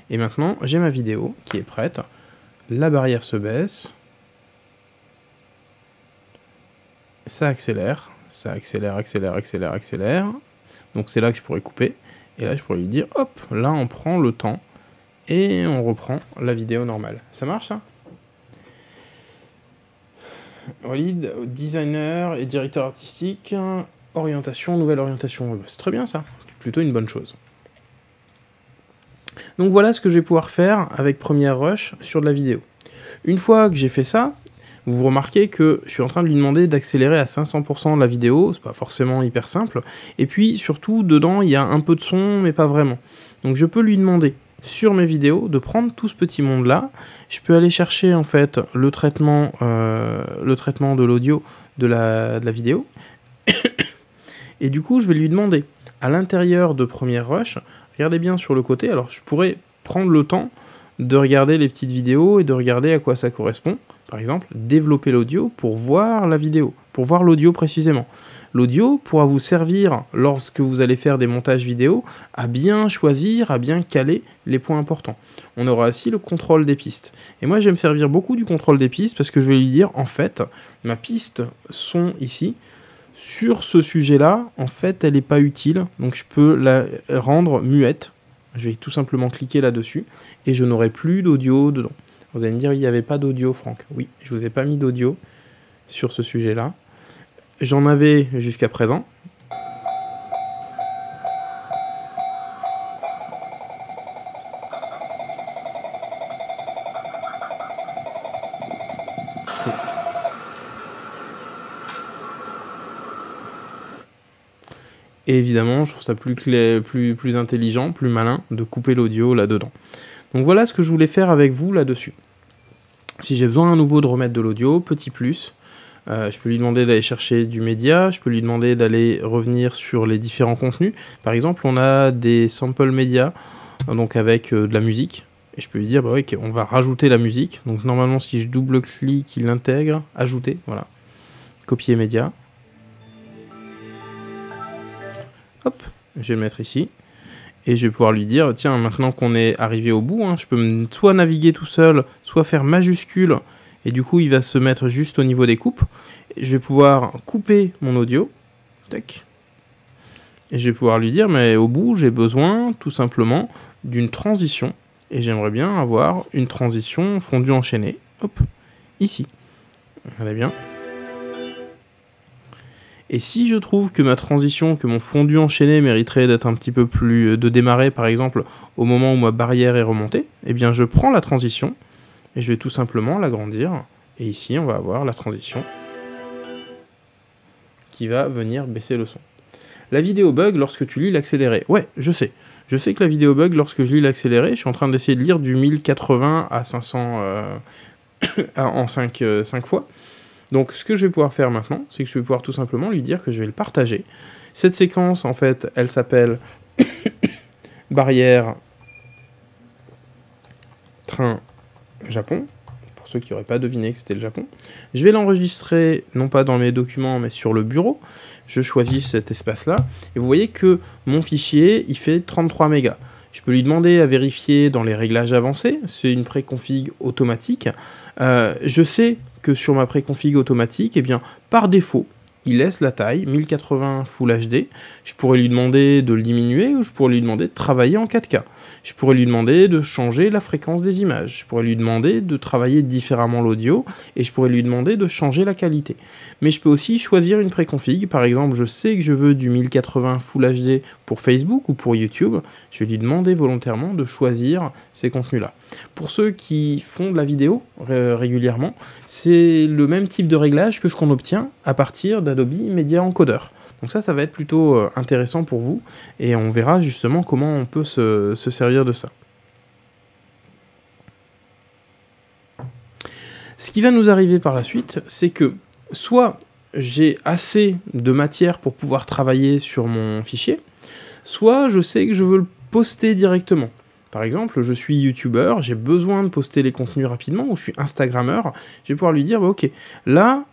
Et maintenant, j'ai ma vidéo qui est prête. La barrière se baisse. Ça accélère, ça accélère, accélère, accélère, accélère. Donc c'est là que je pourrais couper. Et là, je pourrais lui dire, hop, là, on prend le temps et on reprend la vidéo normale. Ça marche, ça designer et directeur artistique, orientation, nouvelle orientation. C'est très bien ça, c'est plutôt une bonne chose. Donc voilà ce que je vais pouvoir faire avec Première Rush sur de la vidéo. Une fois que j'ai fait ça, vous remarquez que je suis en train de lui demander d'accélérer à 500% la vidéo, c'est pas forcément hyper simple, et puis surtout dedans il y a un peu de son mais pas vraiment. Donc je peux lui demander sur mes vidéos de prendre tout ce petit monde là, je peux aller chercher en fait le traitement, euh, le traitement de l'audio de la, de la vidéo, et du coup, je vais lui demander, à l'intérieur de Première Rush, regardez bien sur le côté, alors je pourrais prendre le temps de regarder les petites vidéos et de regarder à quoi ça correspond. Par exemple, développer l'audio pour voir la vidéo, pour voir l'audio précisément. L'audio pourra vous servir, lorsque vous allez faire des montages vidéo, à bien choisir, à bien caler les points importants. On aura ainsi le contrôle des pistes. Et moi, j'aime me servir beaucoup du contrôle des pistes parce que je vais lui dire, en fait, ma piste son ici, sur ce sujet-là, en fait, elle n'est pas utile, donc je peux la rendre muette. Je vais tout simplement cliquer là-dessus et je n'aurai plus d'audio dedans. Vous allez me dire, il n'y avait pas d'audio, Franck. Oui, je ne vous ai pas mis d'audio sur ce sujet-là. J'en avais jusqu'à présent, Et évidemment, je trouve ça plus, plus, plus intelligent, plus malin de couper l'audio là-dedans. Donc voilà ce que je voulais faire avec vous là-dessus. Si j'ai besoin à nouveau de remettre de l'audio, petit plus, euh, je peux lui demander d'aller chercher du média, je peux lui demander d'aller revenir sur les différents contenus. Par exemple, on a des samples média, donc avec euh, de la musique. Et je peux lui dire, bah ok, on va rajouter la musique. Donc normalement, si je double-clique, il l'intègre, ajouter, voilà. Copier média. Hop, je vais le mettre ici. Et je vais pouvoir lui dire, tiens, maintenant qu'on est arrivé au bout, hein, je peux soit naviguer tout seul, soit faire majuscule. Et du coup, il va se mettre juste au niveau des coupes. je vais pouvoir couper mon audio. Tac. Et je vais pouvoir lui dire, mais au bout, j'ai besoin tout simplement d'une transition. Et j'aimerais bien avoir une transition fondue enchaînée. Hop, ici. allez bien. Et si je trouve que ma transition, que mon fondu enchaîné mériterait d'être un petit peu plus. Euh, de démarrer par exemple au moment où ma barrière est remontée, eh bien je prends la transition et je vais tout simplement l'agrandir. Et ici, on va avoir la transition qui va venir baisser le son. La vidéo bug lorsque tu lis l'accéléré. Ouais, je sais. Je sais que la vidéo bug lorsque je lis l'accéléré. Je suis en train d'essayer de lire du 1080 à 500 euh, en 5, 5 euh, fois. Donc ce que je vais pouvoir faire maintenant, c'est que je vais pouvoir tout simplement lui dire que je vais le partager. Cette séquence, en fait, elle s'appelle barrière train Japon. Pour ceux qui n'auraient pas deviné que c'était le Japon. Je vais l'enregistrer, non pas dans mes documents, mais sur le bureau. Je choisis cet espace-là. Et vous voyez que mon fichier, il fait 33 mégas. Je peux lui demander à vérifier dans les réglages avancés. C'est une préconfig automatique. Euh, je sais que sur ma préconfig automatique, eh bien, par défaut, il laisse la taille, 1080 Full HD. Je pourrais lui demander de le diminuer ou je pourrais lui demander de travailler en 4K. Je pourrais lui demander de changer la fréquence des images. Je pourrais lui demander de travailler différemment l'audio et je pourrais lui demander de changer la qualité. Mais je peux aussi choisir une préconfig. Par exemple, je sais que je veux du 1080 Full HD pour Facebook ou pour YouTube. Je vais lui demander volontairement de choisir ces contenus-là. Pour ceux qui font de la vidéo régulièrement, c'est le même type de réglage que ce qu'on obtient à partir d'Adobe Media Encoder. Donc ça, ça va être plutôt euh, intéressant pour vous et on verra justement comment on peut se, se servir de ça. Ce qui va nous arriver par la suite, c'est que soit j'ai assez de matière pour pouvoir travailler sur mon fichier, soit je sais que je veux le poster directement. Par exemple, je suis youtubeur, j'ai besoin de poster les contenus rapidement, ou je suis instagrammeur, je vais pouvoir lui dire, bah, ok, là,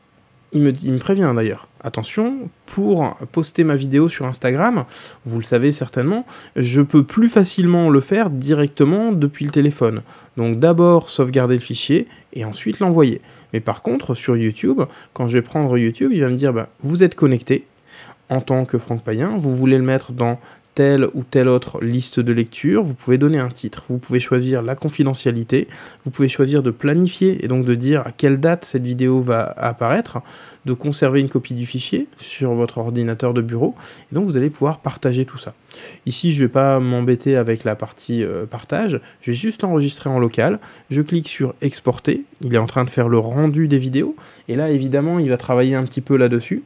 il me, prévient hein, d'ailleurs. Attention, pour poster ma vidéo sur Instagram, vous le savez certainement, je peux plus facilement le faire directement depuis le téléphone. Donc d'abord sauvegarder le fichier et ensuite l'envoyer. Mais par contre, sur YouTube, quand je vais prendre YouTube, il va me dire bah, vous êtes connecté en tant que Franck Payen, vous voulez le mettre dans telle ou telle autre liste de lecture, vous pouvez donner un titre, vous pouvez choisir la confidentialité, vous pouvez choisir de planifier et donc de dire à quelle date cette vidéo va apparaître, de conserver une copie du fichier sur votre ordinateur de bureau, et donc vous allez pouvoir partager tout ça. Ici, je ne vais pas m'embêter avec la partie euh, partage, je vais juste l'enregistrer en local, je clique sur exporter, il est en train de faire le rendu des vidéos, et là évidemment il va travailler un petit peu là-dessus,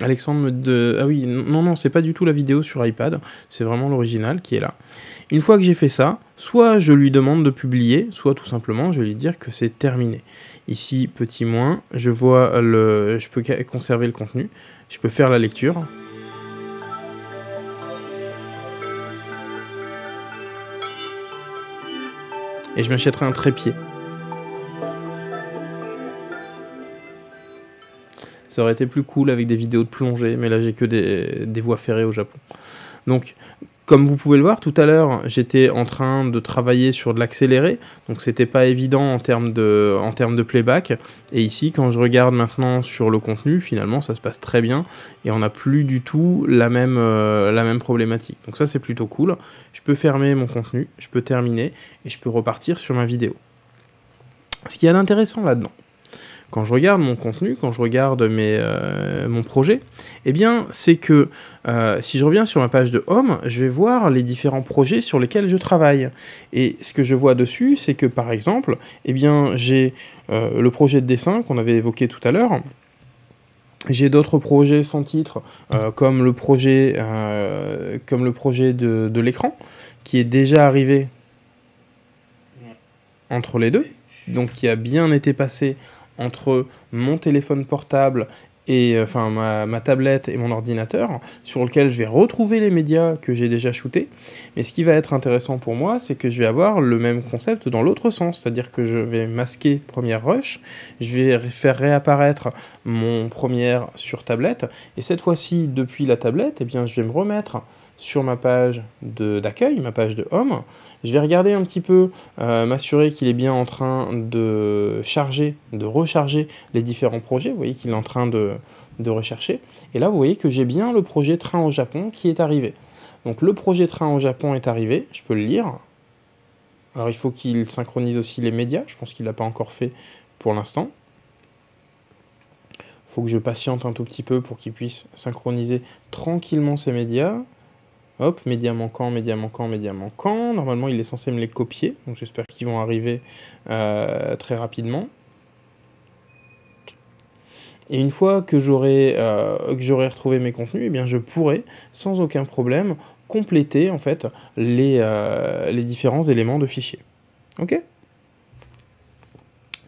Alexandre de... Ah oui, non, non, c'est pas du tout la vidéo sur iPad, c'est vraiment l'original qui est là. Une fois que j'ai fait ça, soit je lui demande de publier, soit tout simplement je vais lui dire que c'est terminé. Ici, petit moins, je vois le... Je peux conserver le contenu, je peux faire la lecture. Et je m'achèterai un trépied. Ça aurait été plus cool avec des vidéos de plongée, mais là j'ai que des, voies ferrées au Japon. Donc comme vous pouvez le voir tout à l'heure, j'étais en train de travailler sur de l'accéléré, donc c'était pas évident en termes, de, en termes de playback. Et ici, quand je regarde maintenant sur le contenu, finalement ça se passe très bien et on n'a plus du tout la même, euh, la même problématique. Donc ça c'est plutôt cool. Je peux fermer mon contenu, je peux terminer et je peux repartir sur ma vidéo. Ce qu'il y a d'intéressant là-dedans, quand je regarde mon contenu, quand je regarde mes, euh, mon projet, eh bien, c'est que euh, si je reviens sur ma page de home, je vais voir les différents projets sur lesquels je travaille. Et ce que je vois dessus, c'est que par exemple, eh bien, j'ai euh, le projet de dessin qu'on avait évoqué tout à l'heure. J'ai d'autres projets sans titre, comme le projet, comme le projet de, de l'écran, qui est déjà arrivé entre les deux, donc qui a bien été passé entre mon téléphone portable et euh, enfin ma, tablette et mon ordinateur sur lequel je vais retrouver les médias que j'ai déjà shootés. Mais ce qui va être intéressant pour moi, c'est que je vais avoir le même concept dans l'autre sens, c'est-à-dire que je vais masquer première rush, je vais faire réapparaître mon première sur tablette et cette fois-ci depuis la tablette, et eh bien je vais me remettre sur ma page d'accueil, ma page de home. Je vais regarder un petit peu, euh, m'assurer qu'il est bien en train de charger, de recharger les différents projets. Vous voyez qu'il est en train de, rechercher. Et là, vous voyez que j'ai bien le projet train au Japon qui est arrivé. Donc le projet train au Japon est arrivé, je peux le lire. Alors il faut qu'il synchronise aussi les médias, je pense qu'il ne l'a pas encore fait pour l'instant faut que je patiente un tout petit peu pour qu'il puisse synchroniser tranquillement ses médias. Hop, média manquant, média manquant, média manquant. Normalement, il est censé me les copier, donc j'espère qu'ils vont arriver euh, très rapidement. Et une fois que j'aurai euh, retrouvé mes contenus, eh bien je pourrai sans aucun problème compléter en fait les, euh, les différents éléments de fichiers. Ok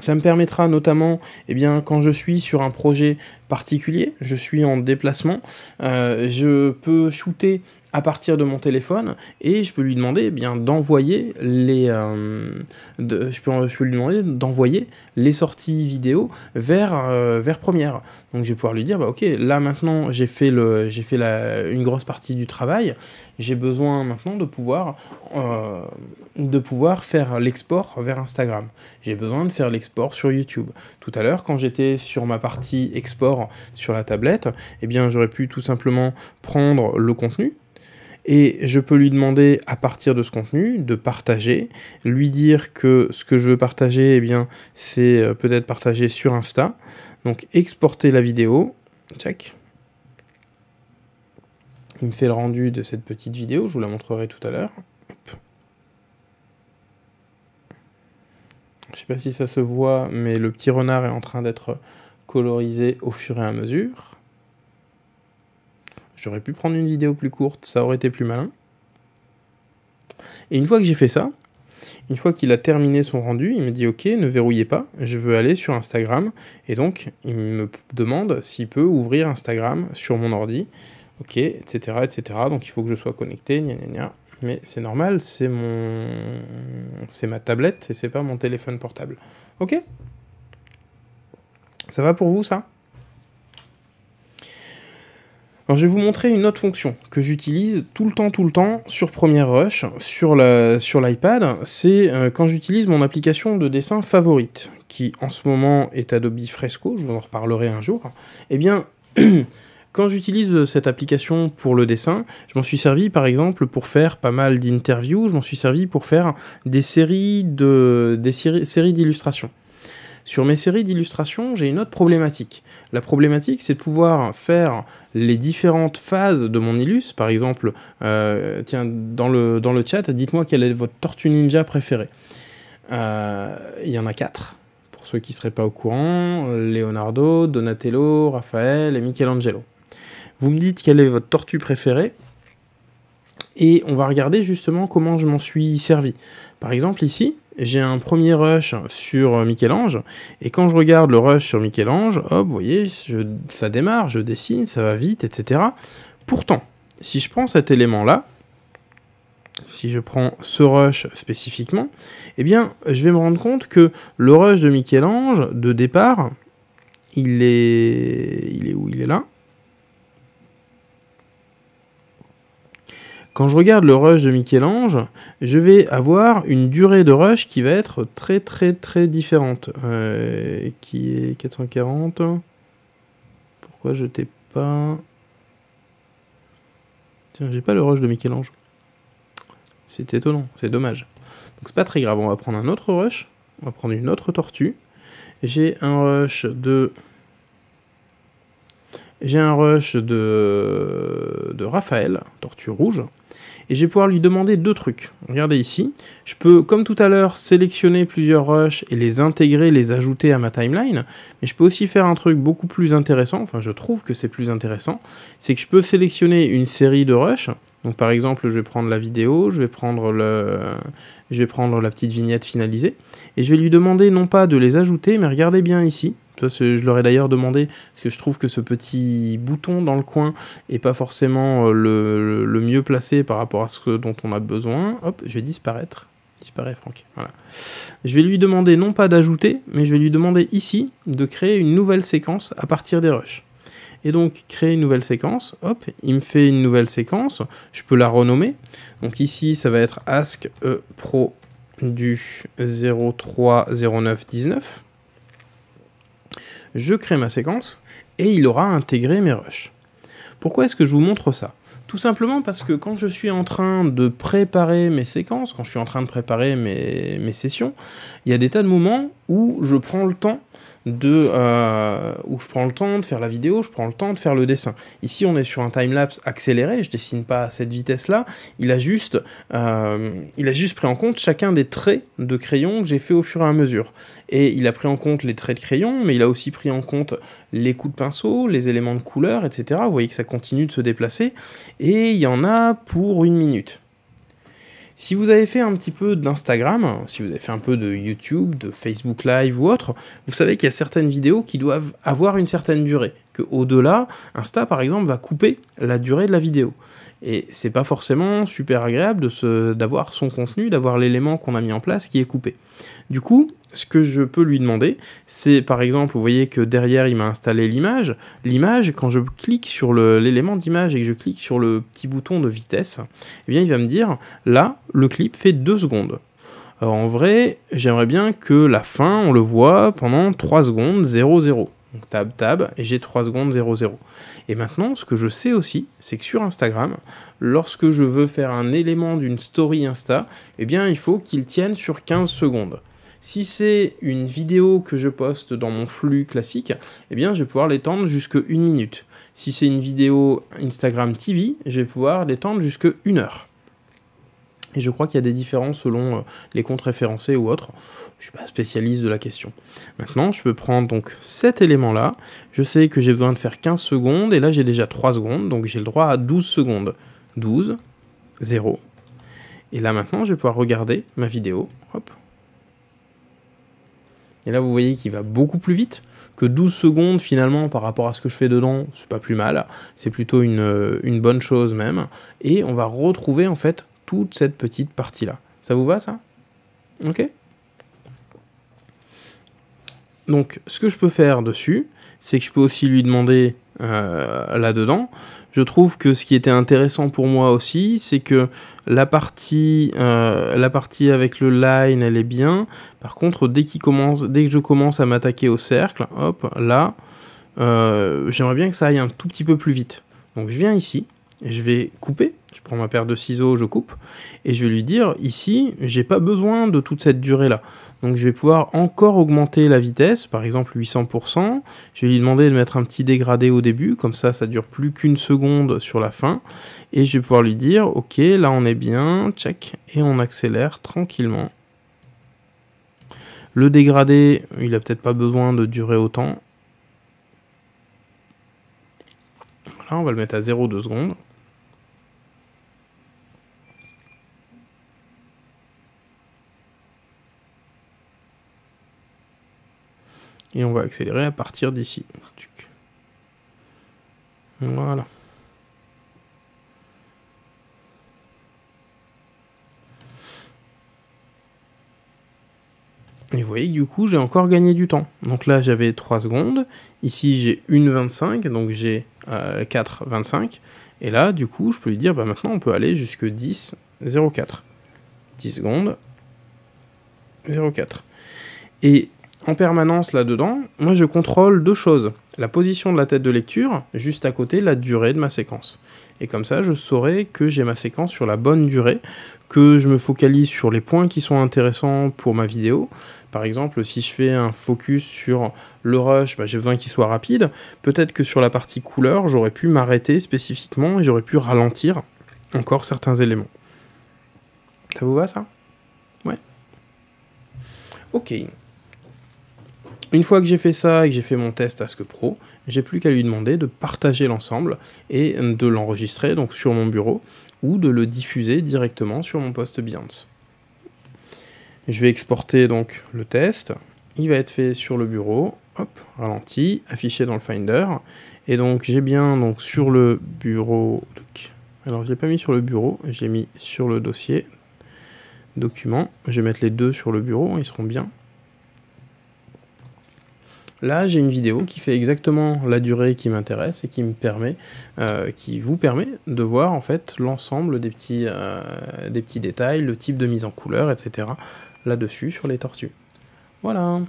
ça me permettra notamment, et eh bien, quand je suis sur un projet particulier, je suis en déplacement, je peux shooter à partir de mon téléphone et je peux lui demander eh bien d'envoyer les euh, je, peux, je peux lui demander d'envoyer les sorties vidéo vers euh, vers première donc je vais pouvoir lui dire bah ok là maintenant j'ai fait le j'ai fait la, une grosse partie du travail j'ai besoin maintenant de pouvoir euh, de pouvoir faire l'export vers Instagram j'ai besoin de faire l'export sur YouTube tout à l'heure quand j'étais sur ma partie export sur la tablette et eh bien j'aurais pu tout simplement prendre le contenu et je peux lui demander à partir de ce contenu de partager, lui dire que ce que je veux partager, eh bien, c'est euh, peut-être partager sur Insta. Donc exporter la vidéo, check. Il me fait le rendu de cette petite vidéo, je vous la montrerai tout à l'heure. Je ne sais pas si ça se voit, mais le petit renard est en train d'être colorisé au fur et à mesure. J'aurais pu prendre une vidéo plus courte, ça aurait été plus malin. Et une fois que j'ai fait ça, une fois qu'il a terminé son rendu, il me dit OK, ne verrouillez pas, je veux aller sur Instagram. Et donc, il me demande s'il peut ouvrir Instagram sur mon ordi. OK, etc., etc. Donc, il faut que je sois connecté, gna gna gna. Mais c'est normal, c'est mon... c'est ma tablette et c'est pas mon téléphone portable. OK Ça va pour vous, ça alors je vais vous montrer une autre fonction que j'utilise tout le temps, tout le temps sur Premiere Rush, sur l'iPad. Sur c'est euh, quand j'utilise mon application de dessin favorite, qui en ce moment est Adobe Fresco, je vous en reparlerai un jour. Eh bien, quand j'utilise euh, cette application pour le dessin, je m'en suis servi par exemple pour faire pas mal d'interviews, je m'en suis servi pour faire des séries d'illustrations. De, séries, d'illustrations. Sur mes séries d'illustrations, j'ai une autre problématique. La problématique, c'est de pouvoir faire les différentes phases de mon illus. Par exemple, euh, tiens, dans le, dans le chat, dites-moi quelle est votre tortue ninja préférée. Euh, il y en a quatre, pour ceux qui ne seraient pas au courant. Leonardo, Donatello, Raphaël et Michelangelo. Vous me dites quelle est votre tortue préférée et on va regarder justement comment je m'en suis servi. Par exemple, ici, j'ai un premier rush sur euh, Michel-Ange, et quand je regarde le rush sur Michel-Ange, hop, vous voyez, ça démarre, je dessine, ça va vite, etc. Pourtant, si je prends cet élément-là, si je prends ce rush spécifiquement, eh bien, je vais me rendre compte que le rush de Michel-Ange, de départ, il est... Il est où Il est là Quand je regarde le rush de Michel-Ange, je vais avoir une durée de rush qui va être très très très différente. Euh, qui est 440. Pourquoi je t'ai pas... Tiens, j'ai pas le rush de Michel-Ange. C'est étonnant, c'est dommage. Donc c'est pas très grave, on va prendre un autre rush. On va prendre une autre tortue. J'ai un rush de... J'ai un rush de, de Raphaël, tortue rouge et je vais pouvoir lui demander deux trucs. Regardez ici, je peux, comme tout à l'heure, sélectionner plusieurs rushs et les intégrer, les ajouter à ma timeline, mais je peux aussi faire un truc beaucoup plus intéressant, enfin je trouve que c'est plus intéressant, c'est que je peux sélectionner une série de rushs, donc par exemple, je vais prendre la vidéo, je vais prendre, le... je vais prendre la petite vignette finalisée, et je vais lui demander non pas de les ajouter, mais regardez bien ici, je leur ai d'ailleurs demandé, parce que je trouve que ce petit bouton dans le coin n'est pas forcément euh, le, mieux placé par rapport à ce dont on a besoin. Hop, je vais disparaître. Disparaît Franck. Voilà. Je vais lui demander non pas d'ajouter, mais je vais lui demander ici de créer une nouvelle séquence à partir des rushs. Et donc, créer une nouvelle séquence, hop, il me fait une nouvelle séquence, je peux la renommer. Donc ici, ça va être ask pro du 030919 je crée ma séquence et il aura intégré mes rushs. Pourquoi est-ce que je vous montre ça Tout simplement parce que quand je suis en train de préparer mes séquences, quand je suis en train de préparer mes, mes sessions, il y a des tas de moments où je prends le temps de euh, où je prends le temps de faire la vidéo, je prends le temps de faire le dessin. Ici, on est sur un time lapse accéléré, je dessine pas à cette vitesse-là. Il a juste, euh, il a juste pris en compte chacun des traits de crayon que j'ai fait au fur et à mesure. Et il a pris en compte les traits de crayon, mais il a aussi pris en compte les coups de pinceau, les éléments de couleur, etc. Vous voyez que ça continue de se déplacer. Et il y en a pour une minute. Si vous avez fait un petit peu d'Instagram, si vous avez fait un peu de YouTube, de Facebook Live ou autre, vous savez qu'il y a certaines vidéos qui doivent avoir une certaine durée au delà Insta par exemple va couper la durée de la vidéo. Et c'est pas forcément super agréable d'avoir son contenu, d'avoir l'élément qu'on a mis en place qui est coupé. Du coup, ce que je peux lui demander, c'est par exemple, vous voyez que derrière il m'a installé l'image. L'image, quand je clique sur l'élément d'image et que je clique sur le petit bouton de vitesse, eh bien il va me dire là, le clip fait 2 secondes. en vrai, j'aimerais bien que la fin, on le voit pendant 3 secondes 0,0. Donc tab, tab, et j'ai 3 secondes 0,0. Et maintenant, ce que je sais aussi, c'est que sur Instagram, lorsque je veux faire un élément d'une story Insta, eh bien il faut qu'il tienne sur 15 secondes. Si c'est une vidéo que je poste dans mon flux classique, eh bien je vais pouvoir l'étendre jusqu'à une minute. Si c'est une vidéo Instagram TV, je vais pouvoir l'étendre jusque une heure. Et je crois qu'il y a des différences selon euh, les comptes référencés ou autres. Je suis pas spécialiste de la question. Maintenant, je peux prendre donc cet élément-là. Je sais que j'ai besoin de faire 15 secondes, et là j'ai déjà 3 secondes, donc j'ai le droit à 12 secondes. 12, 0. Et là maintenant, je vais pouvoir regarder ma vidéo. Hop. Et là, vous voyez qu'il va beaucoup plus vite que 12 secondes finalement par rapport à ce que je fais dedans, c'est pas plus mal, c'est plutôt euh, une bonne chose même. Et on va retrouver en fait toute cette petite partie-là. Ça vous va ça Ok donc, ce que je peux faire dessus, c'est que je peux aussi lui demander euh, là-dedans. Je trouve que ce qui était intéressant pour moi aussi, c'est que la partie, euh, la partie avec le line, elle est bien. Par contre, dès, commence, dès que je commence à m'attaquer au cercle, hop, là, euh, j'aimerais bien que ça aille un tout petit peu plus vite. Donc je viens ici, je vais couper, je prends ma paire de ciseaux, je coupe, et je vais lui dire ici, j'ai pas besoin de toute cette durée-là. Donc je vais pouvoir encore augmenter la vitesse, par exemple 800%. Je vais lui demander de mettre un petit dégradé au début, comme ça, ça dure plus qu'une seconde sur la fin. Et je vais pouvoir lui dire, ok, là on est bien, check, et on accélère tranquillement. Le dégradé, il a peut-être pas besoin de durer autant, Là on va le mettre à 0,2 secondes. Et on va accélérer à partir d'ici. Voilà. Et vous voyez que du coup, j'ai encore gagné du temps. Donc là, j'avais 3 secondes. Ici, j'ai 1,25, donc j'ai 4,25. Euh, Et là, du coup, je peux lui dire, bah, maintenant, on peut aller jusque 10.04. 10 secondes, 0,4. Et en permanence là-dedans, moi, je contrôle deux choses. La position de la tête de lecture, juste à côté, la durée de ma séquence. Et comme ça, je saurai que j'ai ma séquence sur la bonne durée, que je me focalise sur les points qui sont intéressants pour ma vidéo. Par exemple, si je fais un focus sur le rush, bah, j'ai besoin qu'il soit rapide. Peut-être que sur la partie couleur, j'aurais pu m'arrêter spécifiquement et j'aurais pu ralentir encore certains éléments. Ça vous va ça Ouais. Ok. Une fois que j'ai fait ça et que j'ai fait mon test Ask Pro, j'ai plus qu'à lui demander de partager l'ensemble et de l'enregistrer donc sur mon bureau ou de le diffuser directement sur mon poste Beyond. Je vais exporter donc le test, il va être fait sur le bureau, hop, ralenti, affiché dans le Finder, et donc j'ai bien donc sur le bureau, alors je ne l'ai pas mis sur le bureau, j'ai mis sur le dossier, document, je vais mettre les deux sur le bureau, ils seront bien, Là, j'ai une vidéo qui fait exactement la durée qui m'intéresse et qui me permet, euh, qui vous permet de voir en fait l'ensemble des petits, euh, des petits détails, le type de mise en couleur, etc. Là-dessus sur les tortues. Voilà.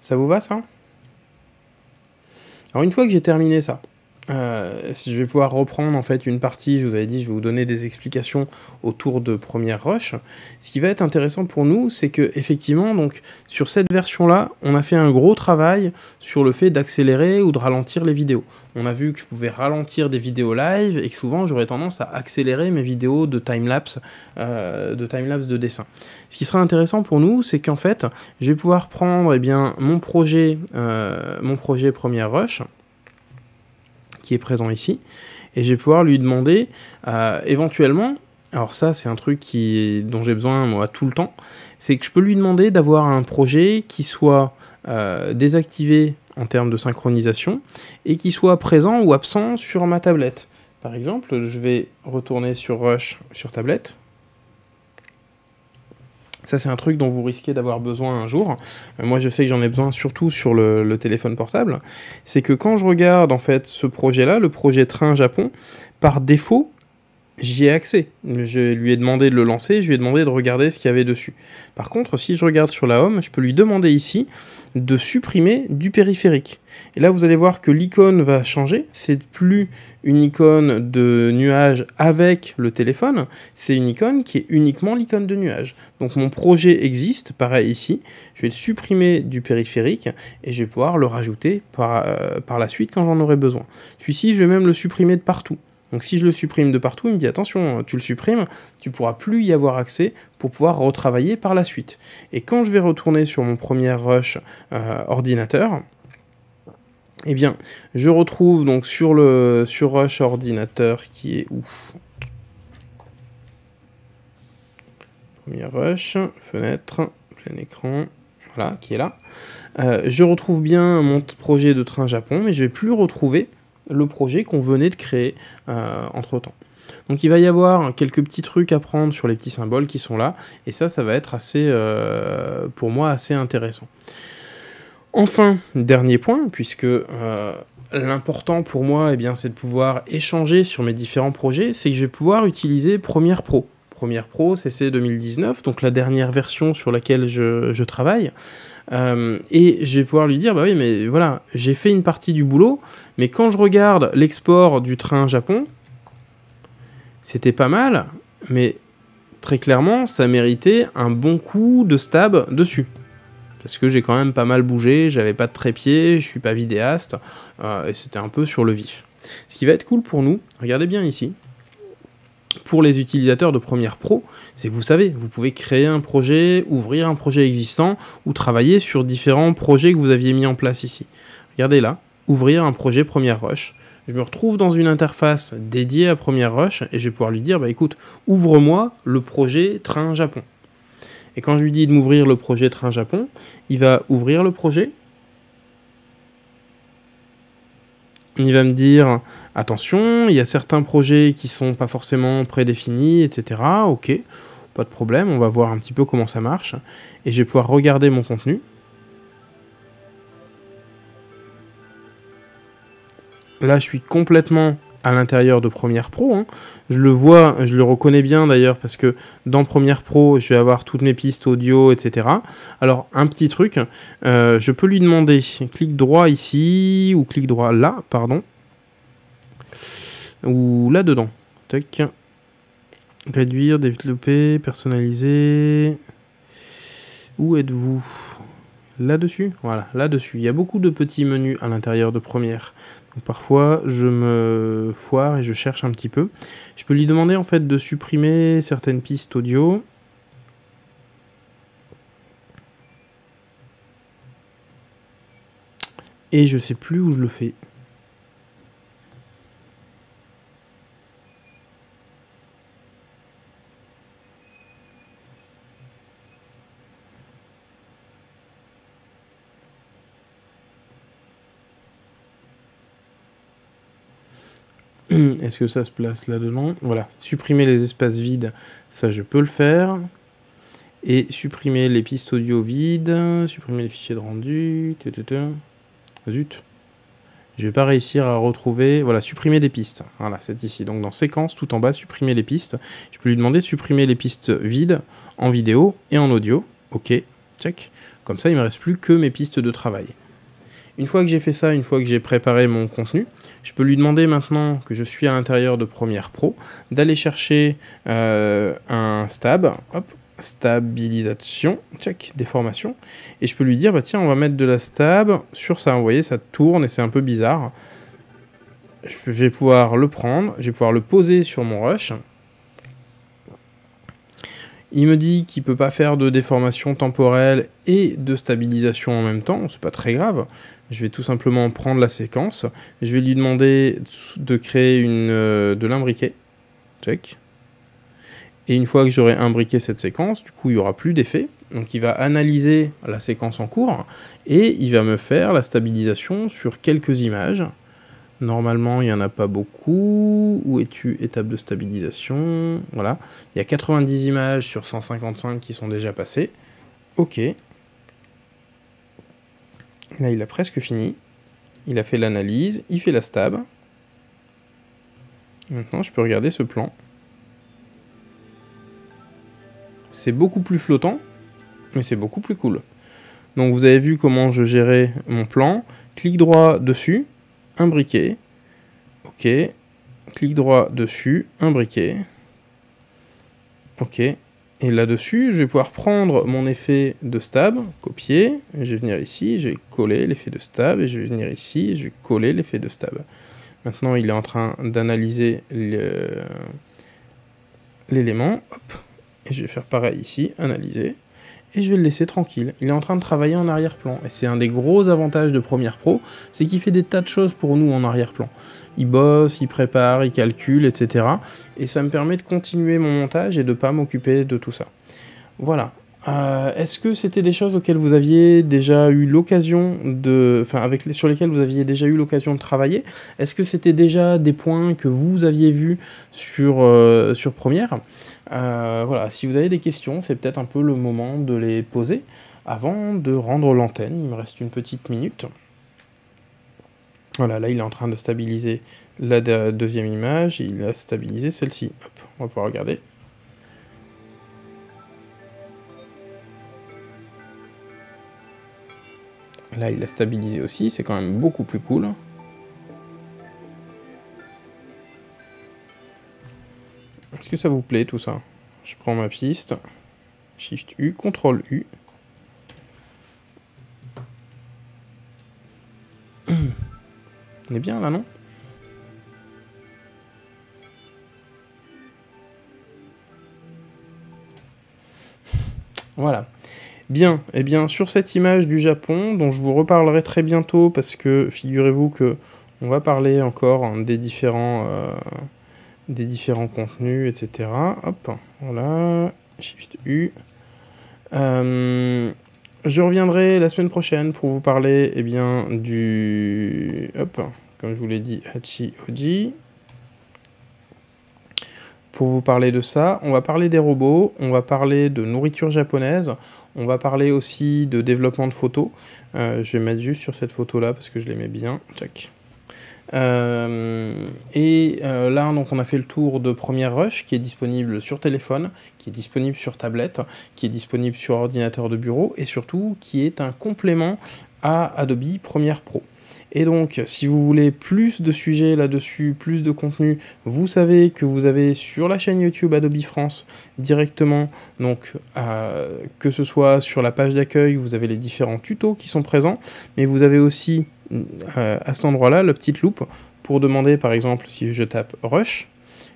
Ça vous va ça Alors une fois que j'ai terminé ça, euh, si je vais pouvoir reprendre en fait une partie, je vous avais dit, je vais vous donner des explications autour de Première Rush. Ce qui va être intéressant pour nous, c'est que effectivement, donc sur cette version-là, on a fait un gros travail sur le fait d'accélérer ou de ralentir les vidéos. On a vu que je pouvais ralentir des vidéos live et que souvent j'aurais tendance à accélérer mes vidéos de timelapse, euh, de de dessin. Ce qui sera intéressant pour nous, c'est qu'en fait, je vais pouvoir prendre eh bien mon projet, euh, mon projet Première Rush est présent ici, et je vais pouvoir lui demander euh, éventuellement, alors ça c'est un truc qui, dont j'ai besoin moi tout le temps, c'est que je peux lui demander d'avoir un projet qui soit euh, désactivé en termes de synchronisation et qui soit présent ou absent sur ma tablette. Par exemple, je vais retourner sur Rush sur tablette, ça, c'est un truc dont vous risquez d'avoir besoin un jour. Euh, moi, je sais que j'en ai besoin surtout sur le téléphone portable. C'est que quand je regarde en fait ce projet-là, le projet train Japon, par défaut, j'y ai accès. Je lui ai demandé de le lancer, je lui ai demandé de regarder ce qu'il y avait dessus. Par contre, si je regarde sur la home, je peux lui demander ici de supprimer du périphérique. Et là, vous allez voir que l'icône va changer. C'est plus une icône de nuage avec le téléphone, c'est une icône qui est uniquement l'icône de nuage. Donc mon projet existe, pareil ici. Je vais le supprimer du périphérique et je vais pouvoir le rajouter par, euh, par la suite quand j'en aurai besoin. Celui-ci, je vais même le supprimer de partout. Donc si je le supprime de partout, il me dit attention, tu le supprimes, tu pourras plus y avoir accès pour pouvoir retravailler par la suite. Et quand je vais retourner sur mon premier rush euh, ordinateur, eh bien, je retrouve donc sur le sur rush ordinateur qui est où Premier rush, fenêtre, plein écran, voilà, qui est là. Euh, je retrouve bien mon projet de train Japon, mais je vais plus retrouver le projet qu'on venait de créer euh, entre-temps. Donc il va y avoir quelques petits trucs à prendre sur les petits symboles qui sont là, et ça, ça va être assez, euh, pour moi, assez intéressant. Enfin, dernier point, puisque euh, l'important pour moi, eh bien, c'est de pouvoir échanger sur mes différents projets, c'est que je vais pouvoir utiliser Premiere Pro. Premiere Pro CC 2019, donc la dernière version sur laquelle je travaille. Euh, et je vais pouvoir lui dire, bah oui, mais voilà, j'ai fait une partie du boulot, mais quand je regarde l'export du train Japon, c'était pas mal, mais très clairement, ça méritait un bon coup de stab dessus. Parce que j'ai quand même pas mal bougé, j'avais pas de trépied, je suis pas vidéaste, euh, et c'était un peu sur le vif. Ce qui va être cool pour nous, regardez bien ici, pour les utilisateurs de Premiere Pro, c'est que vous savez, vous pouvez créer un projet, ouvrir un projet existant ou travailler sur différents projets que vous aviez mis en place ici. Regardez là, ouvrir un projet Première Rush. Je me retrouve dans une interface dédiée à Première Rush et je vais pouvoir lui dire, bah écoute, ouvre-moi le projet Train Japon. Et quand je lui dis de m'ouvrir le projet Train Japon, il va ouvrir le projet, il va me dire attention, il y a certains projets qui sont pas forcément prédéfinis, etc. Ok, pas de problème, on va voir un petit peu comment ça marche. Et je vais pouvoir regarder mon contenu. Là, je suis complètement à l'intérieur de Premiere Pro. Hein. Je le vois, je le reconnais bien d'ailleurs parce que dans Premiere Pro, je vais avoir toutes mes pistes audio, etc. Alors un petit truc, euh, je peux lui demander, clic droit ici ou clic droit là, pardon, ou là dedans. Tac. Réduire, développer, personnaliser. Où êtes-vous là-dessus. Voilà, là-dessus. Il y a beaucoup de petits menus à l'intérieur de Première. parfois, je me foire et je cherche un petit peu. Je peux lui demander en fait de supprimer certaines pistes audio. Et je sais plus où je le fais. Est-ce que ça se place là-dedans Voilà, supprimer les espaces vides, ça je peux le faire. Et supprimer les pistes audio vides, supprimer les fichiers de rendu, zut. Je vais pas réussir à retrouver, voilà, supprimer des pistes. Voilà, c'est ici. Donc dans séquence, tout en bas, supprimer les pistes. Je peux lui demander de supprimer les pistes vides en vidéo et en audio. Ok, check. Comme ça, il me reste plus que mes pistes de travail. Une fois que j'ai fait ça, une fois que j'ai préparé mon contenu, je peux lui demander maintenant que je suis à l'intérieur de Premiere Pro d'aller chercher euh, un stab, hop, stabilisation, check, déformation, et je peux lui dire, bah tiens, on va mettre de la stab sur ça, vous voyez, ça tourne et c'est un peu bizarre. Je vais pouvoir le prendre, je vais pouvoir le poser sur mon rush. Il me dit qu'il ne peut pas faire de déformation temporelle et de stabilisation en même temps, c'est pas très grave. Je vais tout simplement prendre la séquence. Je vais lui demander de créer une, euh, de l'imbriquer. Check. Et une fois que j'aurai imbriqué cette séquence, du coup, il n'y aura plus d'effet. Donc il va analyser la séquence en cours et il va me faire la stabilisation sur quelques images. Normalement, il n'y en a pas beaucoup. Où es-tu Étape de stabilisation. Voilà. Il y a 90 images sur 155 qui sont déjà passées. OK. Là, il a presque fini. Il a fait l'analyse, il fait la stab. Maintenant, je peux regarder ce plan. C'est beaucoup plus flottant, mais c'est beaucoup plus cool. Donc vous avez vu comment je gérais mon plan. Clic droit dessus, un briquet. Ok. Clic droit dessus, un briquet. Ok. Et là-dessus, je vais pouvoir prendre mon effet de stab, copier, je vais venir ici, je vais coller l'effet de stab, et je vais venir ici, je vais coller l'effet de stab. Maintenant, il est en train d'analyser l'élément, et je vais faire pareil ici, analyser, et je vais le laisser tranquille. Il est en train de travailler en arrière-plan et c'est un des gros avantages de Premiere Pro, c'est qu'il fait des tas de choses pour nous en arrière-plan. Il bosse, il prépare, il calcule, etc. Et ça me permet de continuer mon montage et de pas m'occuper de tout ça. Voilà. Euh, est-ce que c'était des choses auxquelles vous aviez déjà eu l'occasion de, enfin avec sur lesquelles vous aviez déjà eu l'occasion de travailler Est-ce que c'était déjà des points que vous aviez vus sur euh, sur Première euh, voilà, si vous avez des questions, c'est peut-être un peu le moment de les poser avant de rendre l'antenne. Il me reste une petite minute. Voilà, là il est en train de stabiliser la deuxième image, et il a stabilisé celle-ci. Hop, on va pouvoir regarder. Là il a stabilisé aussi, c'est quand même beaucoup plus cool. Est-ce que ça vous plaît tout ça Je prends ma piste. Shift U, CTRL U. On est bien là, non Voilà. Bien, et eh bien sur cette image du Japon, dont je vous reparlerai très bientôt parce que figurez-vous que on va parler encore hein, des différents euh, des différents contenus, etc. Hop, voilà, Shift U. Euh, je reviendrai la semaine prochaine pour vous parler eh bien, du... Hop, comme je vous l'ai dit, Hachi Oji. Pour vous parler de ça, on va parler des robots, on va parler de nourriture japonaise, on va parler aussi de développement de photos. Euh, je vais mettre juste sur cette photo-là parce que je l'aimais bien. Check. Euh, et euh, là, donc, on a fait le tour de Premiere Rush, qui est disponible sur téléphone, qui est disponible sur tablette, qui est disponible sur ordinateur de bureau, et surtout qui est un complément à Adobe Premiere Pro. Et donc, si vous voulez plus de sujets là-dessus, plus de contenu, vous savez que vous avez sur la chaîne YouTube Adobe France directement, donc euh, que ce soit sur la page d'accueil, vous avez les différents tutos qui sont présents, mais vous avez aussi euh, à cet endroit-là la petite loupe pour demander par exemple si je tape Rush,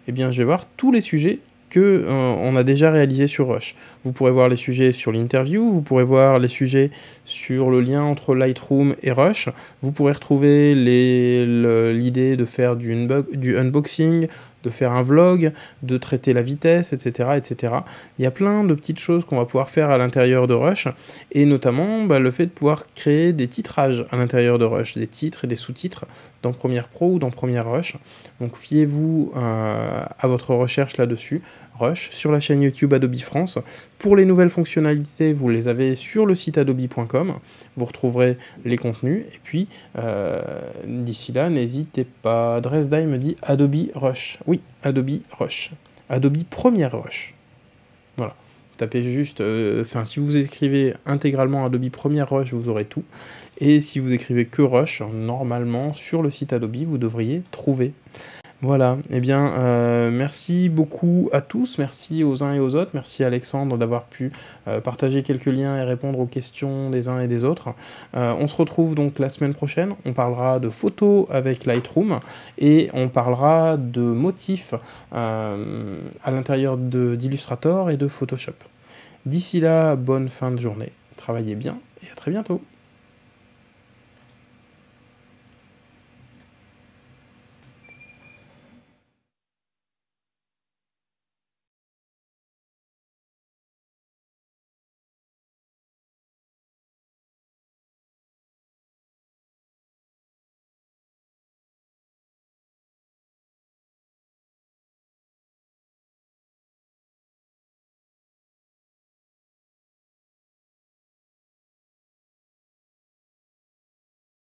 eh bien je vais voir tous les sujets euh, on a déjà réalisé sur Rush. Vous pourrez voir les sujets sur l'interview, vous pourrez voir les sujets sur le lien entre Lightroom et Rush, vous pourrez retrouver l'idée de faire du, du unboxing, de faire un vlog, de traiter la vitesse, etc. etc. Il y a plein de petites choses qu'on va pouvoir faire à l'intérieur de Rush, et notamment bah, le fait de pouvoir créer des titrages à l'intérieur de Rush, des titres et des sous-titres dans Premiere Pro ou dans Premiere Rush. Donc fiez-vous euh, à votre recherche là-dessus. Rush sur la chaîne YouTube Adobe France. Pour les nouvelles fonctionnalités, vous les avez sur le site adobe.com. Vous retrouverez les contenus. Et puis, euh, d'ici là, n'hésitez pas. Dresdai me dit Adobe Rush. Oui, Adobe Rush. Adobe Première Rush. Voilà. Tapez juste. Euh, enfin, si vous écrivez intégralement Adobe Première Rush, vous aurez tout. Et si vous écrivez que Rush, normalement, sur le site Adobe, vous devriez trouver voilà, eh bien, euh, merci beaucoup à tous, merci aux uns et aux autres, merci Alexandre d'avoir pu euh, partager quelques liens et répondre aux questions des uns et des autres. Euh, on se retrouve donc la semaine prochaine, on parlera de photos avec Lightroom et on parlera de motifs à l'intérieur d'Illustrator et de Photoshop. D'ici là, bonne fin de journée, travaillez bien et à très bientôt.